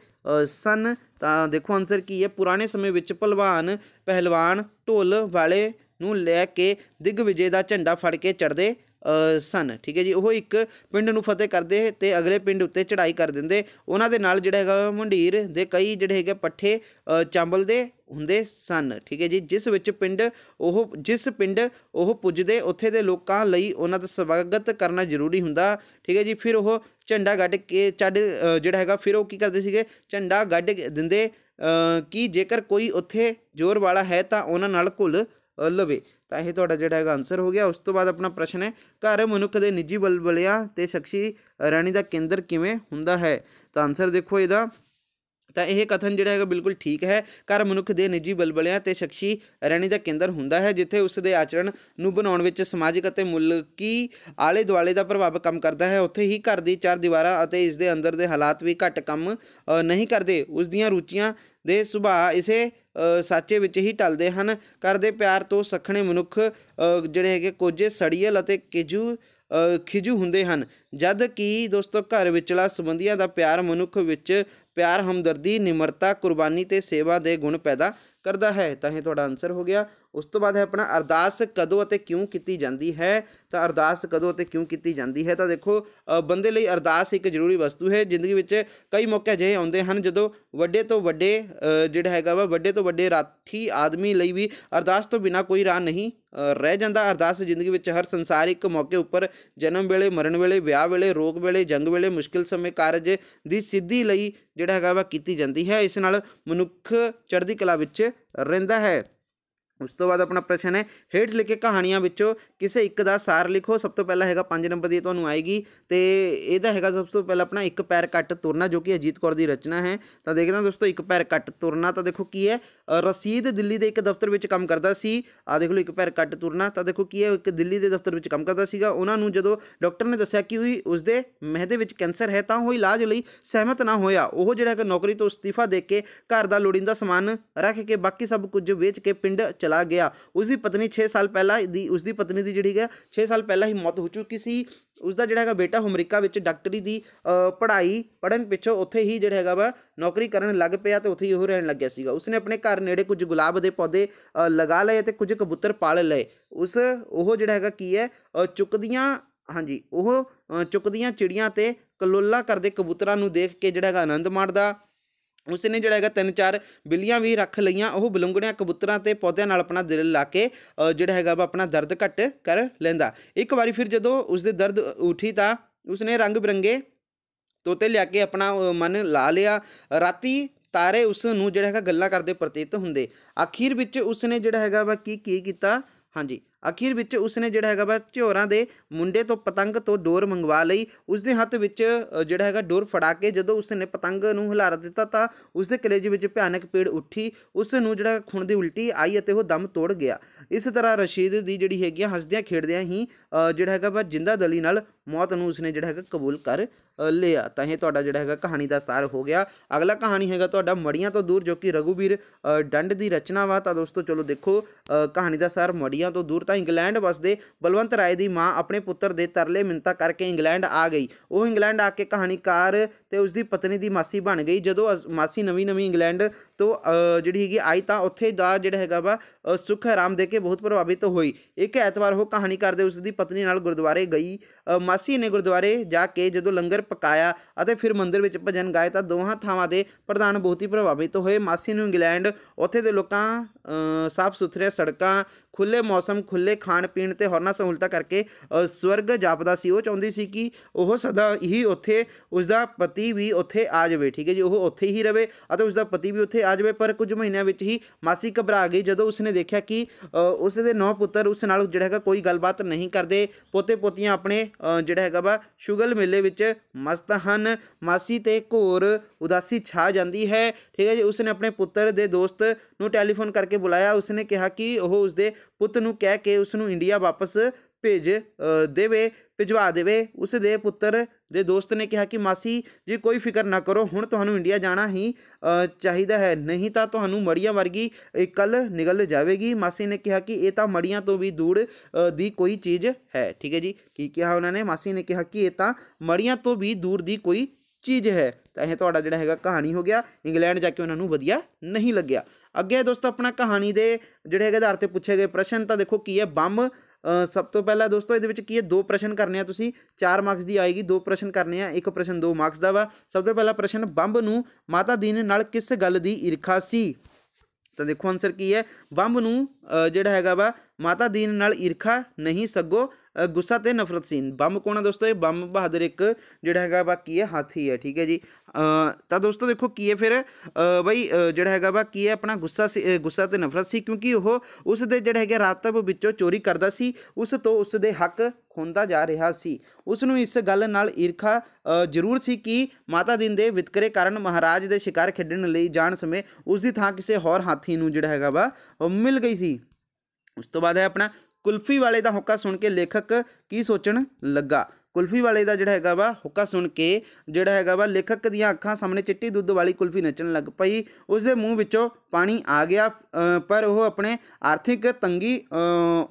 ਸਨ ਤਾਂ ਦੇਖੋ ਆਨਸਰ ਕੀ ਹੈ ਪੁਰਾਣੇ ਸਮੇਂ ਵਿੱਚ ਭਲਵਾਨ ਪਹਿਲਵਾਨ ਢੋਲ ਵਾਲੇ ਨੂੰ ਲੈ ਕੇ ਦਿਗ ਵਿਜੇ ਦਾ ਝੰਡਾ ਫੜ ਕੇ ਚੜਦੇ ਸਨ ਠੀਕ ਹੈ ਜੀ ਉਹ ਇੱਕ ਪਿੰਡ ਨੂੰ ਫਤਿਹ ਕਰਦੇ ਤੇ ਅਗਲੇ ਪਿੰਡ ਉੱਤੇ ਚੜ੍ਹਾਈ ਕਰ ਦਿੰਦੇ ਉਹਨਾਂ ਦੇ ਨਾਲ ਜਿਹੜਾ ਹੈਗਾ ਮੰਡੀਰ ਦੇ ਕਈ ਜਿਹੜੇ ਹੈਗੇ ਪੱਠੇ ਚਾਂਬਲ ਦੇ ਹੁੰਦੇ ਸਨ ਠੀਕ ਹੈ ਜੀ ਜਿਸ ਵਿੱਚ ਪਿੰਡ ਉਹ ਜਿਸ ਪਿੰਡ ਉਹ ਪੁੱਜਦੇ ਉੱਥੇ ਦੇ ਲੋਕਾਂ ਲਈ ਉਹਨਾਂ ਦਾ ਸਵਾਗਤ ਕਰਨਾ ਜ਼ਰੂਰੀ ਹੁੰਦਾ ਠੀਕ ਹੈ ਜੀ ਫਿਰ ਉਹ ਝੰਡਾ ਗੱਡ ਕੇ ਚੱਡ ਜਿਹੜਾ ਹੈਗਾ ਫਿਰ ਉਹ ਕੀ ਕਰਦੇ ਸੀਗੇ ਝੰਡਾ ਗੱਡ ਦਿੰਦੇ ਕਿ ਜੇਕਰ ਕੋਈ ਉੱਥੇ ਜ਼ੋਰ ਵਾਲਾ ਹੈ ਤਾਂ ਉਹਨਾਂ ਨਾਲ ਘੁਲ ਲਵੇ ਤਾਂ ਇਹ ਤੁਹਾਡਾ ਜਿਹੜਾ ਹੈਗਾ ਆਨਸਰ ਹੋ ਗਿਆ ਉਸ ਤੋਂ ਬਾਅਦ ਆਪਣਾ ਪ੍ਰਸ਼ਨ ਹੈ ਘਰ ਮਨੁੱਖ ਦੇ ਨਿੱਜੀ ਬਲਬਲਿਆਂ ਤੇ ਸ਼ਖਸੀ ਰਾਣੀ ਦਾ ਕੇਂਦਰ ਕਿਵੇਂ ਹੁੰਦਾ ਹੈ ਤਾਂ ਆਨਸਰ ਦੇਖੋ ਇਹਦਾ ਤਾਂ ਇਹ ਕਥਨ ਜਿਹੜਾ ਹੈਗਾ ਬਿਲਕੁਲ ਠੀਕ ਹੈ ਘਰ ਮਨੁੱਖ ਦੇ ਨਿੱਜੀ ਬਲਬਲਿਆਂ ਤੇ ਸ਼ਖਸੀ ਰਹਿਣੀ ਦਾ ਕੇਂਦਰ ਹੁੰਦਾ ਹੈ ਜਿੱਥੇ ਉਸ ਦੇ ਆਚਰਣ ਨੂੰ ਬਣਾਉਣ ਵਿੱਚ ਸਮਾਜਿਕ ਅਤੇ ਮੁਲਕੀ ਆਲੇ ਦੁਆਲੇ ਦਾ ਪ੍ਰਭਾਵ ਕੰਮ ਕਰਦਾ ਹੈ ਉੱਥੇ ਹੀ ਘਰ ਦੀ ਚਾਰ ਦੀਵਾਰਾਂ ਅਤੇ ਇਸ ਦੇ ਅੰਦਰ ਦੇ ਹਾਲਾਤ ਵੀ ਘੱਟ ਕੰਮ ਨਹੀਂ ਕਰਦੇ ਉਸ ਦੀਆਂ ਰੁਚੀਆਂ ਦੇ ਸੁਭਾਅ ਇਸੇ ਸਾਚੇ ਵਿੱਚ ਹੀ ਟਲਦੇ ਹਨ ਕਰਦੇ ਪਿਆਰ ਤੋਂ ਸਖਣੇ ਮਨੁੱਖ ਜਿਹੜੇ ਹੈਗੇ ਕੋਝੇ ਸੜੀਅਲ ਅਤੇ ਕਿਜੂ ਖਿਜੂ ਹੁੰਦੇ ਹਨ ਜਦ ਕਿ ਦੋਸਤੋ ਘਰ ਵਿਚਲਾ ਸੰਬੰਧੀਆਂ ਦਾ ਪਿਆਰ ਮਨੁੱਖ ਵਿੱਚ ਪਿਆਰ ਹਮਦਰਦੀ ਨਿਮਰਤਾ ਕੁਰਬਾਨੀ ਤੇ ਸੇਵਾ ਦੇ ਗੁਣ ਪੈਦਾ ਕਰਦਾ ਹੈ ਤਾਂ ਇਹ ਤੁਹਾਡਾ ਆਨਸਰ ਹੋ ਗਿਆ ਉਸ ਤੋਂ ਬਾਅਦ ਹੈ ਆਪਣਾ ਅਰਦਾਸ ਕਦੋਂ ਅਤੇ ਕਿਉਂ ਕੀਤੀ ਜਾਂਦੀ ਹੈ ਤਾਂ ਅਰਦਾਸ ਕਦੋਂ ਅਤੇ ਕਿਉਂ ਕੀਤੀ ਜਾਂਦੀ ਹੈ ਤਾਂ ਦੇਖੋ ਬੰਦੇ ਲਈ ਅਰਦਾਸ ਇੱਕ ਜ਼ਰੂਰੀ ਵਸਤੂ ਹੈ ਜ਼ਿੰਦਗੀ ਵਿੱਚ ਕਈ ਮੌਕੇ ਜਿਹੇ ਆਉਂਦੇ ਹਨ ਜਦੋਂ ਵੱਡੇ ਤੋਂ ਵੱਡੇ ਜਿਹੜਾ ਹੈਗਾ ਵਾ ਵੱਡੇ ਤੋਂ ਵੱਡੇ ਰਾਠੀ ਆਦਮੀ ਲਈ ਵੀ ਅਰਦਾਸ ਤੋਂ ਬਿਨਾ ਕੋਈ ਰਾਹ ਨਹੀਂ ਰਹਿ ਜਾਂਦਾ ਅਰਦਾਸ ਜ਼ਿੰਦਗੀ ਵਿੱਚ ਹਰ ਸੰਸਾਰਿਕ ਮੌਕੇ ਉੱਪਰ ਜਨਮ ਵੇਲੇ ਮਰਨ ਵੇਲੇ ਵਿਆਹ ਵੇਲੇ ਰੋਗ ਵੇਲੇ ਜੰਗ ਵੇਲੇ ਮੁਸ਼ਕਿਲ ਸਮੇਂ ਕਾਰਜ ਦੀ ਸਿੱਧੀ ਲਈ ਜਿਹੜਾ ਹੈਗਾ ਵਾ ਕੀਤੀ ਜਾਂਦੀ ਹੈ ਇਸ ਨਾਲ ਮਨੁੱਖ ਚੜ੍ਹਦੀ ਕਲਾ ਵਿੱਚ ਰਹਿੰਦਾ ਹੈ ਉਸ ਤੋਂ ਬਾਅਦ ਆਪਣਾ ਪ੍ਰਸ਼ਨ ਹੈ ਹੇਠ ਲਿਖੇ ਕਹਾਣੀਆਂ ਵਿੱਚੋਂ ਕਿਸੇ ਇੱਕ ਦਾ ਸਾਰ ਲਿਖੋ ਸਭ ਤੋਂ ਪਹਿਲਾਂ ਹੈਗਾ 5 ਨੰਬਰ ਦੀ ਤੁਹਾਨੂੰ ਆਏਗੀ ਤੇ ਇਹਦਾ ਹੈਗਾ ਸਭ ਤੋਂ ਪਹਿਲਾਂ ਆਪਣਾ ਇੱਕ ਪੈਰ ਕੱਟ ਤੁਰਨਾ ਜੋ ਕਿ ਅਜੀਤ ਕੌਰ ਦੀ ਰਚਨਾ ਹੈ ਤਾਂ ਦੇਖਦੇ ਹਾਂ ਦੋਸਤੋ ਇੱਕ ਪੈਰ ਕੱਟ ਤੁਰਨਾ ਤਾਂ ਦੇਖੋ ਕੀ ਹੈ ਰਸੀਦ ਦਿੱਲੀ ਦੇ ਇੱਕ ਦਫ਼ਤਰ ਵਿੱਚ ਕੰਮ ਕਰਦਾ ਸੀ ਆ ਦੇਖ ਲਓ ਇੱਕ ਪੈਰ ਕੱਟ ਤੁਰਨਾ ਤਾਂ ਦੇਖੋ ਕੀ ਹੈ ਇੱਕ ਦਿੱਲੀ ਦੇ ਦਫ਼ਤਰ ਵਿੱਚ ਕੰਮ ਕਰਦਾ ਸੀਗਾ ਉਹਨਾਂ ਨੂੰ ਜਦੋਂ ਡਾਕਟਰ ਨੇ ਦੱਸਿਆ ਕਿ ਉਹ ਉਸਦੇ ਮਹਿਦੇ ਵਿੱਚ ਕੈਂਸਰ ਹੈ ਤਾਂ ਉਹ ਇਲਾਜ ਲਈ ਸਹਿਮਤ ਨਾ ਹੋਇਆ ਉਹ ਜਿਹੜਾ ਕਿ ਨੌਕਰੀ ਤੋਂ ਅਸਤੀਫਾ ਦੇ ਕੇ ਘਰ ਦਾ ਲੋੜੀਂਦਾ ਸਮਾਨ ਰੱਖ ਕੇ ਬਾਕੀ ਸਭ ਕੁਝ ਵੇਚ ਕੇ ਪਿੰਡ ਚਲਾ ਗਿਆ ਉਸ ਦੀ ਪਤਨੀ 6 ਸਾਲ ਪਹਿਲਾਂ ਦੀ ਉਸ ਦੀ ਪਤਨੀ ਦੀ ਜਿਹੜੀ ਹੈ 6 ਸਾਲ ਪਹਿਲਾਂ ਹੀ ਮੌਤ ਹੋ ਚੁੱਕੀ ਸੀ ਉਸ ਦਾ ਜਿਹੜਾ ਹੈਗਾ ਬੇਟਾ ਅਮਰੀਕਾ ਵਿੱਚ ਡਾਕਟਰੀ ਦੀ ਪੜ੍ਹਾਈ ਪੜਨ ਪਿੱਛੋਂ ਉੱਥੇ ਹੀ ਜਿਹੜਾ ਹੈਗਾ ਵਾ ਨੌਕਰੀ ਕਰਨ ਲੱਗ ਪਿਆ ਤੇ ਉੱਥੇ ਹੀ ਉਹ ਰਹਿਣ ਲੱਗਿਆ ਸੀਗਾ ਉਸਨੇ ਆਪਣੇ ਘਰ ਨੇੜੇ ਕੁਝ ਗੁਲਾਬ ਦੇ ਪੌਦੇ ਲਗਾ ਲਏ ਤੇ ਕੁਝ ਕਬੂਤਰ ਪਾਲ ਲਏ ਉਸ ਉਹ ਜਿਹੜਾ ਹੈਗਾ ਕੀ ਹੈ ਚੁੱਕਦੀਆਂ ਹਾਂਜੀ ਉਹ ਚੁੱਕਦੀਆਂ ਚਿੜੀਆਂ ਤੇ ਕਲੋਲਾ ਕਰਦੇ ਕਬੂਤਰਾਂ ਨੂੰ ਦੇਖ ਕੇ ਜਿਹੜਾ ਹੈਗਾ ਆਨੰਦ ਮਾਣਦਾ ਉਸ ਨੇ ਜਿਹੜਾ ਹੈਗਾ ਤਿੰਨ ਚਾਰ ਬਿੱਲੀਆਂ ਵੀ ਰੱਖ ਲਈਆਂ ਉਹ ਬਲੂੰਗੜਿਆਂ ਕਬੂਤਰਾਂ ਤੇ ਪੌਦਿਆਂ ਨਾਲ ਆਪਣਾ ਦਿਲ ਲਾ ਕੇ ਜਿਹੜਾ ਹੈਗਾ ਉਹ ਆਪਣਾ ਦਰਦ ਘਟ ਕਰ ਲੈਂਦਾ ਇੱਕ ਵਾਰੀ ਫਿਰ ਜਦੋਂ ਉਸ ਦੇ ਦਰਦ ਉਠੀ ਤਾਂ ਉਸ ਨੇ ਰੰਗ ਬਰੰਗੇ ਤੋਤੇ ਲਿਆ ਕੇ ਆਪਣਾ ਮਨ ਲਾ ਲਿਆ ਰਾਤੀ ਤਾਰੇ ਉਸ ਨੂੰ ਜਿਹੜਾ ਹੈਗਾ ਗੱਲਾਂ ਕਰਦੇ ਪ੍ਰਤੀਤ ਹੁੰਦੇ ਆਖੀਰ ਵਿੱਚ ਉਸ ਨੇ ਜਿਹੜਾ ਹੈਗਾ ਵਾ ਕੀ ਕੀ ਕੀਤਾ ਹਾਂਜੀ ਅਖੀਰ ਵਿੱਚ ਉਸਨੇ ਜਿਹੜਾ ਹੈਗਾ ਵਾ ਝੋਰਾ ਦੇ ਮੁੰਡੇ ਤੋਂ ਪਤੰਗ ਤੋਂ ਡੋਰ ਮੰਗਵਾ ਲਈ ਉਸਦੇ ਹੱਥ ਵਿੱਚ ਜਿਹੜਾ ਹੈਗਾ ਡੋਰ ਫੜਾ ਕੇ ਜਦੋਂ ਉਸਨੇ ਪਤੰਗ ਨੂੰ ਹਿਲਾਰ ਦਿੱਤਾ ਤਾਂ ਉਸਦੇ ਕਲੇਜੇ ਵਿੱਚ ਭਿਆਨਕ ਪੀੜ ਉੱਠੀ ਉਸ ਨੂੰ ਜਿਹੜਾ ਖੁਣ ਦੀ ਉਲਟੀ ਆਈ ਅਤੇ ਉਹ ਦਮ ਤੋੜ ਗਿਆ ਇਸ ਤਰ੍ਹਾਂ ਰਸ਼ੀਦ ਦੀ ਜਿਹੜੀ ਹੈਗੀ ਹੱਸਦਿਆਂ ਖੇਡਦਿਆਂ ਹੀ ਜਿਹੜਾ ਹੈਗਾ ਵਾ ਜਿੰਦਾ ਦਲੀ ਨਾਲ ਮੌਤ ਨੂੰ ਉਸਨੇ ਜਿਹੜਾ ਹੈਗਾ ਕਬੂਲ ਕਰ ਲਿਆ ਤਾਂ ਇਹ ਤੁਹਾਡਾ ਜਿਹੜਾ ਹੈਗਾ ਕਹਾਣੀ ਦਾ ਸਾਰ ਹੋ ਗਿਆ ਅਗਲਾ ਕਹਾਣੀ ਹੈਗਾ ਤੁਹਾਡਾ ਮੜੀਆਂ ਤੋਂ ਦੂਰ ਜੋ ਕਿ ਰਗੂਬੀਰ ਡੰਡ ਦੀ ਰਚਨਾ ਵਾ ਤਾਂ ਦੋਸਤੋ ਚਲੋ ਦੇਖੋ ਕਹਾਣੀ ਦਾ ਸਾਰ ਮੜੀਆਂ ਤੋਂ ਦੂਰ ਤਾਂ ਇੰਗਲੈਂਡ ਵਸਦੇ ਬਲਵੰਤ ਰਾਏ ਦੀ ਮਾਂ ਆਪਣੇ ਪੁੱਤਰ ਦੇ ਤਰਲੇ ਮਿੰਤਾ ਕਰਕੇ ਇੰਗਲੈਂਡ ਆ ਗਈ ਉਹ ਇੰਗਲੈਂਡ ਆ ਕੇ ਕਹਾਣੀਕਾਰ ਤੇ ਉਸ ਦੀ ਪਤਨੀ ਦੀ ਮਾਸੀ ਬਣ ਗਈ ਜਦੋਂ ਮਾਸੀ ਨਵੀਂ ਨਵੀਂ ਇੰਗਲੈਂਡ ਤੋ ਜਿਹੜੀ ਹੈਗੀ ਆਈ ਤਾਂ ਉੱਥੇ ਦਾ ਜਿਹੜਾ ਹੈਗਾ ਵਾ ਸੁਖ ਆਰਾਮ ਦੇ ਕੇ ਬਹੁਤ ਪ੍ਰਭਾਵਿਤ ਹੋਈ ਇੱਕ ਐਤਵਾਰ ਉਹ ਕਹਾਣੀ ਕਰਦੇ ਉਸ ਦੀ ਪਤਨੀ ਨਾਲ ਗੁਰਦੁਆਰੇ ਗਈ ਮਾਸੀ ਨੇ ਗੁਰਦੁਆਰੇ ਜਾ ਕੇ ਜਦੋਂ ਲੰਗਰ ਪਕਾਇਆ ਅਤੇ ਫਿਰ ਮੰਦਿਰ ਵਿੱਚ ਭਜਨ ਗਾਏ ਤਾਂ ਦੋਹਾਂ ਥਾਵਾਂ ਦੇ ਪ੍ਰਧਾਨ ਬਹੁਤ ਹੀ ਪ੍ਰਭਾਵਿਤ ਹੋਏ ਮਾਸੀ ਨੂੰ ਇੰਗਲੈਂਡ ਉੱਥੇ ਦੇ ਲੋਕਾਂ ਸਾਫ਼ ਸੁਥਰੇ ਸੜਕਾਂ ਖੁੱਲੇ ਮੌਸਮ ਖੁੱਲੇ ਖਾਣ ਪੀਣ ਤੇ ਹੋਰਨਾਂ ਸਹੂਲਤਾਂ ਕਰਕੇ ਸਵਰਗ ਜਾਪਦਾ ਸੀ ਉਹ ਚਾਹੁੰਦੀ ਸੀ ਕਿ ਉਹ ਸਦਾ ਹੀ ਉੱਥੇ ਉਸ ਦਾ ਪਤੀ ਵੀ ਉੱਥੇ ਆ ਜਾਵੇ ਠੀਕ ਹੈ ਜੀ ਉਹ ਉੱਥੇ ਹੀ ਰਵੇ ਅਤੇ ਉਸ ਦਾ ਪਤੀ ਵੀ ਉੱਥੇ ਆਜਵੇ ਪਰ ਕੁਝ ਮਹੀਨਿਆਂ ਵਿੱਚ ਹੀ ਮਾਸੀ ਘਬਰਾ ਗਈ ਜਦੋਂ ਉਸਨੇ ਦੇਖਿਆ ਕਿ ਉਸ ਦੇ ਨੌ ਪੁੱਤਰ ਉਸ ਨਾਲ ਜਿਹੜਾ ਹੈਗਾ ਕੋਈ ਗੱਲਬਾਤ ਨਹੀਂ ਕਰਦੇ ਪੋਤੇ ਪੋਤੀਆਂ ਆਪਣੇ ਜਿਹੜਾ ਹੈਗਾ ਵਾ ਸ਼ੁਗਲ ਮੇਲੇ ਵਿੱਚ ਮਸਤ ਹਨ ਮਾਸੀ ਤੇ ਘੋਰ ਉਦਾਸੀ ਛਾ ਜਾਂਦੀ ਹੈ ਠੀਕ ਹੈ ਜੀ ਉਸਨੇ ਆਪਣੇ ਪੁੱਤਰ ਦੇ ਦੋਸਤ ਨੂੰ ਟੈਲੀਫੋਨ ਕਰਕੇ ਬੁਲਾਇਆ ਉਸਨੇ ਕਿਹਾ ਕਿ ਉਹ ਉਸਦੇ ਪੁੱਤ ਨੂੰ ਕਹਿ ਕੇ ਉਸ ਨੂੰ ਇੰਡੀਆ ਵਾਪਸ ਭੇਜ ਦੇਵੇ ਭਿਜਵਾ ਦੇਵੇ ਉਸ ਦੇ ਪੁੱਤਰ ਦੇ ਦੋਸਤ ਨੇ ਕਿਹਾ ਕਿ ਮਾਸੀ ਜੇ ਕੋਈ ਫਿਕਰ ਨਾ ਕਰੋ ਹੁਣ ਤੁਹਾਨੂੰ ਇੰਡੀਆ ਜਾਣਾ ਹੀ ਚਾਹੀਦਾ ਹੈ ਨਹੀਂ ਤਾਂ ਤੁਹਾਨੂੰ ਮੜੀਆਂ ਵਰਗੀ ਕੱਲ ਨਿਗਲ ਜਾਵੇਗੀ ਮਾਸੀ ਨੇ ਕਿਹਾ ਕਿ ਇਹ ਤਾਂ ਮੜੀਆਂ ਤੋਂ ਵੀ ਦੂਰ ਦੀ ਕੋਈ ਚੀਜ਼ ਹੈ ਠੀਕ ਹੈ ਜੀ ਕੀ ਕਿਹਾ ਉਹਨਾਂ ਨੇ ਮਾਸੀ ਨੇ ਕਿਹਾ ਕਿ ਇਹ ਤਾਂ ਮੜੀਆਂ ਤੋਂ ਵੀ ਦੂਰ ਦੀ ਕੋਈ ਚੀਜ਼ ਹੈ ਤਾਂ ਇਹ ਤੁਹਾਡਾ ਜਿਹੜਾ ਹੈਗਾ ਕਹਾਣੀ ਹੋ ਗਿਆ ਇੰਗਲੈਂਡ ਜਾ ਕੇ ਉਹਨਾਂ ਨੂੰ ਵਧੀਆ ਨਹੀਂ ਲੱਗਿਆ ਅੱਗੇ ਦੋਸਤੋ ਆਪਣਾ ਕਹਾਣੀ ਦੇ ਜਿਹੜੇ ਹੈਗੇ ਆਧਾਰ ਤੇ ਪੁੱਛੇ ਗਏ ਪ੍ਰਸ਼ਨ ਤਾਂ ਦੇਖੋ ਕੀ ਹੈ ਬੰਮ ਸਭ ਤੋਂ ਪਹਿਲਾਂ ਦੋਸਤੋ ਇਹਦੇ ਵਿੱਚ ਕੀ ਹੈ ਦੋ ਪ੍ਰਸ਼ਨ ਕਰਨੇ ਆ ਤੁਸੀਂ 4 ਮਾਰਕਸ ਦੀ ਆਏਗੀ ਦੋ ਪ੍ਰਸ਼ਨ ਕਰਨੇ ਆ ਇੱਕ ਪ੍ਰਸ਼ਨ 2 ਮਾਰਕਸ ਦਾ ਵਾ ਸਭ ਤੋਂ ਪਹਿਲਾ ਪ੍ਰਸ਼ਨ ਬੰਬ ਨੂੰ ਮਾਤਾ ਦੀਨ ਨਾਲ ਕਿਸ ਗੱਲ ਦੀ ਈਰਖਾ ਸੀ ਤਾਂ ਦੇਖੋ ਆਨਸਰ ਕੀ ਹੈ ਬੰਬ ਨੂੰ ਜਿਹੜਾ ਹੈਗਾ ਵਾ ਮਾਤਾ ਦੀਨ ਨਾਲ ਈਰਖਾ ਨਹੀਂ ਸਗੋ ਗੁੱਸਾ ਤੇ ਨਫ਼ਰਤ ਸੀਨ ਬੰਬ ਕੋਣਾ ਦੋਸਤੋ ਇਹ ਬੰਬ ਬਹਾਦਰ ਇੱਕ ਜਿਹੜਾ ਹੈਗਾ ਵਾ ਕੀ ਹੈ ਹਾਥੀ ਹੈ ਠੀਕ ਹੈ ਜੀ ਤਾਂ ਦੋਸਤੋ ਦੇਖੋ ਕੀ ਹੈ ਫਿਰ ਬਈ ਜਿਹੜਾ ਹੈਗਾ ਵਾ ਕੀ ਹੈ ਆਪਣਾ ਗੁੱਸਾ ਸੀ ਗੁੱਸਾ ਤੇ ਨਫ਼ਰਤ ਸੀ ਕਿਉਂਕਿ ਉਹ ਉਸ ਦੇ ਜਿਹੜਾ ਹੈਗਾ ਰਾਤਬ ਵਿੱਚੋਂ ਚੋਰੀ ਕਰਦਾ ਸੀ ਉਸ ਤੋਂ ਉਸ ਦੇ ਹੱਕ ਖੁੰਦਾ ਜਾ ਰਿਹਾ ਸੀ ਉਸ ਨੂੰ ਇਸ ਗੱਲ ਨਾਲ ਈਰਖਾ ਜ਼ਰੂਰ ਸੀ ਕਿ ਮਾਤਾ ਦਿਨ ਦੇ ਵਿਤਕਰੇ ਕਾਰਨ ਮਹਾਰਾਜ ਦੇ ਸ਼ਿਕਾਰ ਖੇਡਣ ਲਈ ਜਾਣ ਸਮੇਂ ਉਸ ਦੀ ਥਾਂ ਕਿਸੇ ਹੋਰ ਹਾਥੀ ਨੂੰ ਜਿਹੜਾ ਹੈਗਾ ਵਾ ਮਿਲ ਗਈ ਸੀ ਉਸ ਤੋਂ ਬਾਅਦ ਹੈ ਆਪਣਾ ਕੁਲਫੀ ਵਾਲੇ ਦਾ ਹੁੱਕਾ ਸੁਣ ਕੇ ਲੇਖਕ ਕੀ ਸੋਚਣ ਲੱਗਾ ਕੁਲਫੀ ਵਾਲੇ ਦਾ ਜਿਹੜਾ ਹੈਗਾ ਵਾ ਹੁੱਕਾ ਸੁਣ ਕੇ ਜਿਹੜਾ ਹੈਗਾ ਵਾ ਲੇਖਕ ਦੀਆਂ ਅੱਖਾਂ ਸਾਹਮਣੇ ਚਿੱਟੀ ਦੁੱਧ ਵਾਲੀ ਕੁਲਫੀ ਨੱਚਣ ਲੱਗ ਪਈ ਉਸ ਦੇ ਮੂੰਹ ਵਿੱਚੋਂ ਪਾਣੀ ਆ ਗਿਆ ਪਰ ਉਹ ਆਪਣੇ ਆਰਥਿਕ ਤੰਗੀ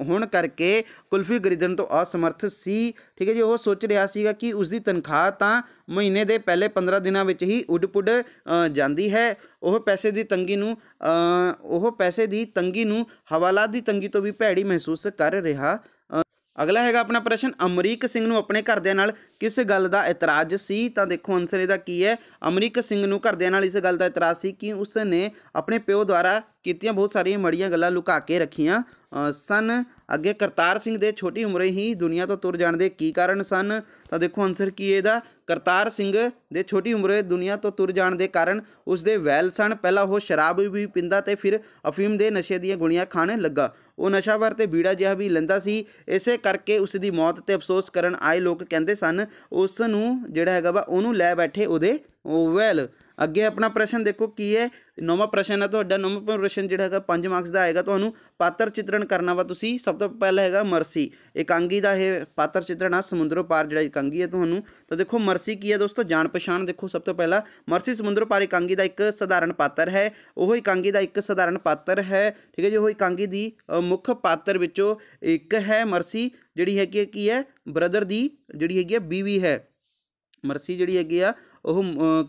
ਹੋਣ ਕਰਕੇ ਕੁਲਫੀ ਖਰੀਦਣ ਤੋਂ ਅਸਮਰਥ ਸੀ ਠੀਕ ਹੈ ਜੀ ਉਹ ਸੋਚ ਰਿਹਾ ਸੀਗਾ ਕਿ ਉਸ ਦੀ ਤਨਖਾਹ ਤਾਂ ਮਹੀਨੇ ਦੇ ਪਹਿਲੇ 15 ਦਿਨਾਂ ਵਿੱਚ ਹੀ ਉੱਡ-ਪੁੱਡ ਜਾਂਦੀ ਹੈ ਉਹ ਪੈਸੇ ਦੀ ਤੰਗੀ ਨੂੰ ਉਹ ਪੈਸੇ ਦੀ ਤੰਗੀ ਨੂੰ ਹਵਾਲਾਤ ਦੀ ਤੰਗੀ ਤੋਂ ਵੀ ਭੈੜੀ ਮਹਿਸੂਸ ਕਰ ਰਿਹਾ ਅਗਲਾ ਹੈਗਾ ਆਪਣਾ ਪ੍ਰਸ਼ਨ ਅਮਰੀਕ ਸਿੰਘ ਨੂੰ ਆਪਣੇ ਘਰਦਿਆਂ ਨਾਲ ਕਿਸ ਗੱਲ ਦਾ ਇਤਰਾਜ਼ ਸੀ ਤਾਂ ਦੇਖੋ ਆਨਸਰ ਇਹਦਾ ਕੀ ਹੈ ਅਮਰੀਕ ਸਿੰਘ ਨੂੰ ਘਰਦਿਆਂ ਨਾਲ ਇਸ ਗੱਲ ਦਾ ਇਤਰਾਜ਼ ਸੀ ਕਿ ਉਸ ਨੇ ਆਪਣੇ ਪਿਓ ਦੁਆਰਾ ਕੀਤੀਆਂ ਬਹੁਤ ਸਾਰੀਆਂ ਮੜੀਆਂ ਗੱਲਾਂ ਲੁਕਾ ਕੇ ਰੱਖੀਆਂ ਸਨ ਅੱਗੇ ਕਰਤਾਰ ਸਿੰਘ ਦੇ ਛੋਟੀ ਉਮਰੇ ਹੀ ਦੁਨੀਆ ਤੋਂ ਤੁਰ ਜਾਣ ਦੇ ਕੀ ਕਾਰਨ ਸਨ ਤਾਂ ਦੇਖੋ ਆਨਸਰ ਕੀ ਹੈ ਇਹਦਾ ਕਰਤਾਰ ਸਿੰਘ ਦੇ ਛੋਟੀ ਉਮਰੇ ਦੁਨੀਆ ਤੋਂ ਤੁਰ ਜਾਣ ਦੇ ਕਾਰਨ ਉਸ ਦੇ ਵੈਲ ਸਨ ਪਹਿਲਾਂ ਉਹ ਸ਼ਰਾਬ ਵੀ ਪਿੰਦਾ ਤੇ ਫਿਰ ਅਫੀਮ ਦੇ ਨਸ਼ੇ ਦੀਆਂ ਗੋਲੀਆਂ ਖਾਣ ਲੱਗਾ ਉਹ ਨਸ਼ਾ ਵਰ ਤੇ ਬੀੜਾ ਜਿਹਾ ਵੀ ਲੈਂਦਾ ਸੀ ਇਸੇ ਕਰਕੇ ਉਸ ਦੀ ਮੌਤ ਤੇ ਅਫਸੋਸ ਕਰਨ ਆਏ ਲੋਕ ਕਹਿੰਦੇ ਸਨ ਉਸ ਨੂੰ ਜਿਹੜਾ ਹੈਗਾ ਵਾ ਉਹਨੂੰ ਲੈ ਬੈਠੇ ਉਹਦੇ ਵੈਲ ਅੱਗੇ ਆਪਣਾ ਪ੍ਰਸ਼ਨ ਦੇਖੋ ਕੀ ਹੈ ਨੌਵਾਂ ਪ੍ਰਸ਼ਨ ਹੈ ਤੁਹਾਡਾ ਨੌਵਾਂ ਪ੍ਰਸ਼ਨ ਜਿਹੜਾ ਹੈਗਾ 5 ਮਾਰਕਸ ਦਾ ਆਏਗਾ ਤੁਹਾਨੂੰ ਪਾਤਰ ਚਿਤਰਣ ਕਰਨਾ ਵਾ ਤੁਸੀਂ ਸਭ ਤੋਂ ਪਹਿਲਾ ਹੈਗਾ ਮਰਸੀ ਇਕਾਂਗੀ ਦਾ ਇਹ ਪਾਤਰ ਚਿਤਰਣ ਆ ਸਮੁੰਦਰੋਂ ਪਾਰ ਜਿਹੜਾ ਇਕਾਂਗੀ ਹੈ ਤੁਹਾਨੂੰ ਤਾਂ ਦੇਖੋ ਮਰਸੀ ਕੀ ਹੈ ਦੋਸਤੋ ਜਾਣ ਪਛਾਣ ਦੇਖੋ ਸਭ ਤੋਂ ਪਹਿਲਾਂ ਮਰਸੀ ਸਮੁੰਦਰੋਂ ਪਾਰ ਇਕਾਂਗੀ ਦਾ ਇੱਕ ਸਧਾਰਨ ਪਾਤਰ ਹੈ ਉਹ ਇਕਾਂਗੀ ਦਾ ਇੱਕ ਸਧਾਰਨ ਪਾਤਰ ਹੈ ਠੀਕ ਹੈ ਜੀ ਉਹ ਇਕਾਂਗੀ ਦੀ ਮੁੱਖ ਪਾਤਰ ਵਿੱਚੋਂ ਇੱਕ ਹੈ ਮਰਸੀ ਜਿਹੜੀ ਹੈ ਕਿ ਕੀ ਹੈ ਬ੍ਰਦਰ ਦੀ ਜਿਹੜੀ ਹੈਗੀ ਹੈ ਬੀਵੀ ਹੈ ਮਰਸੀ ਜਿਹੜੀ ਹੈਗੀ ਆ ਉਹ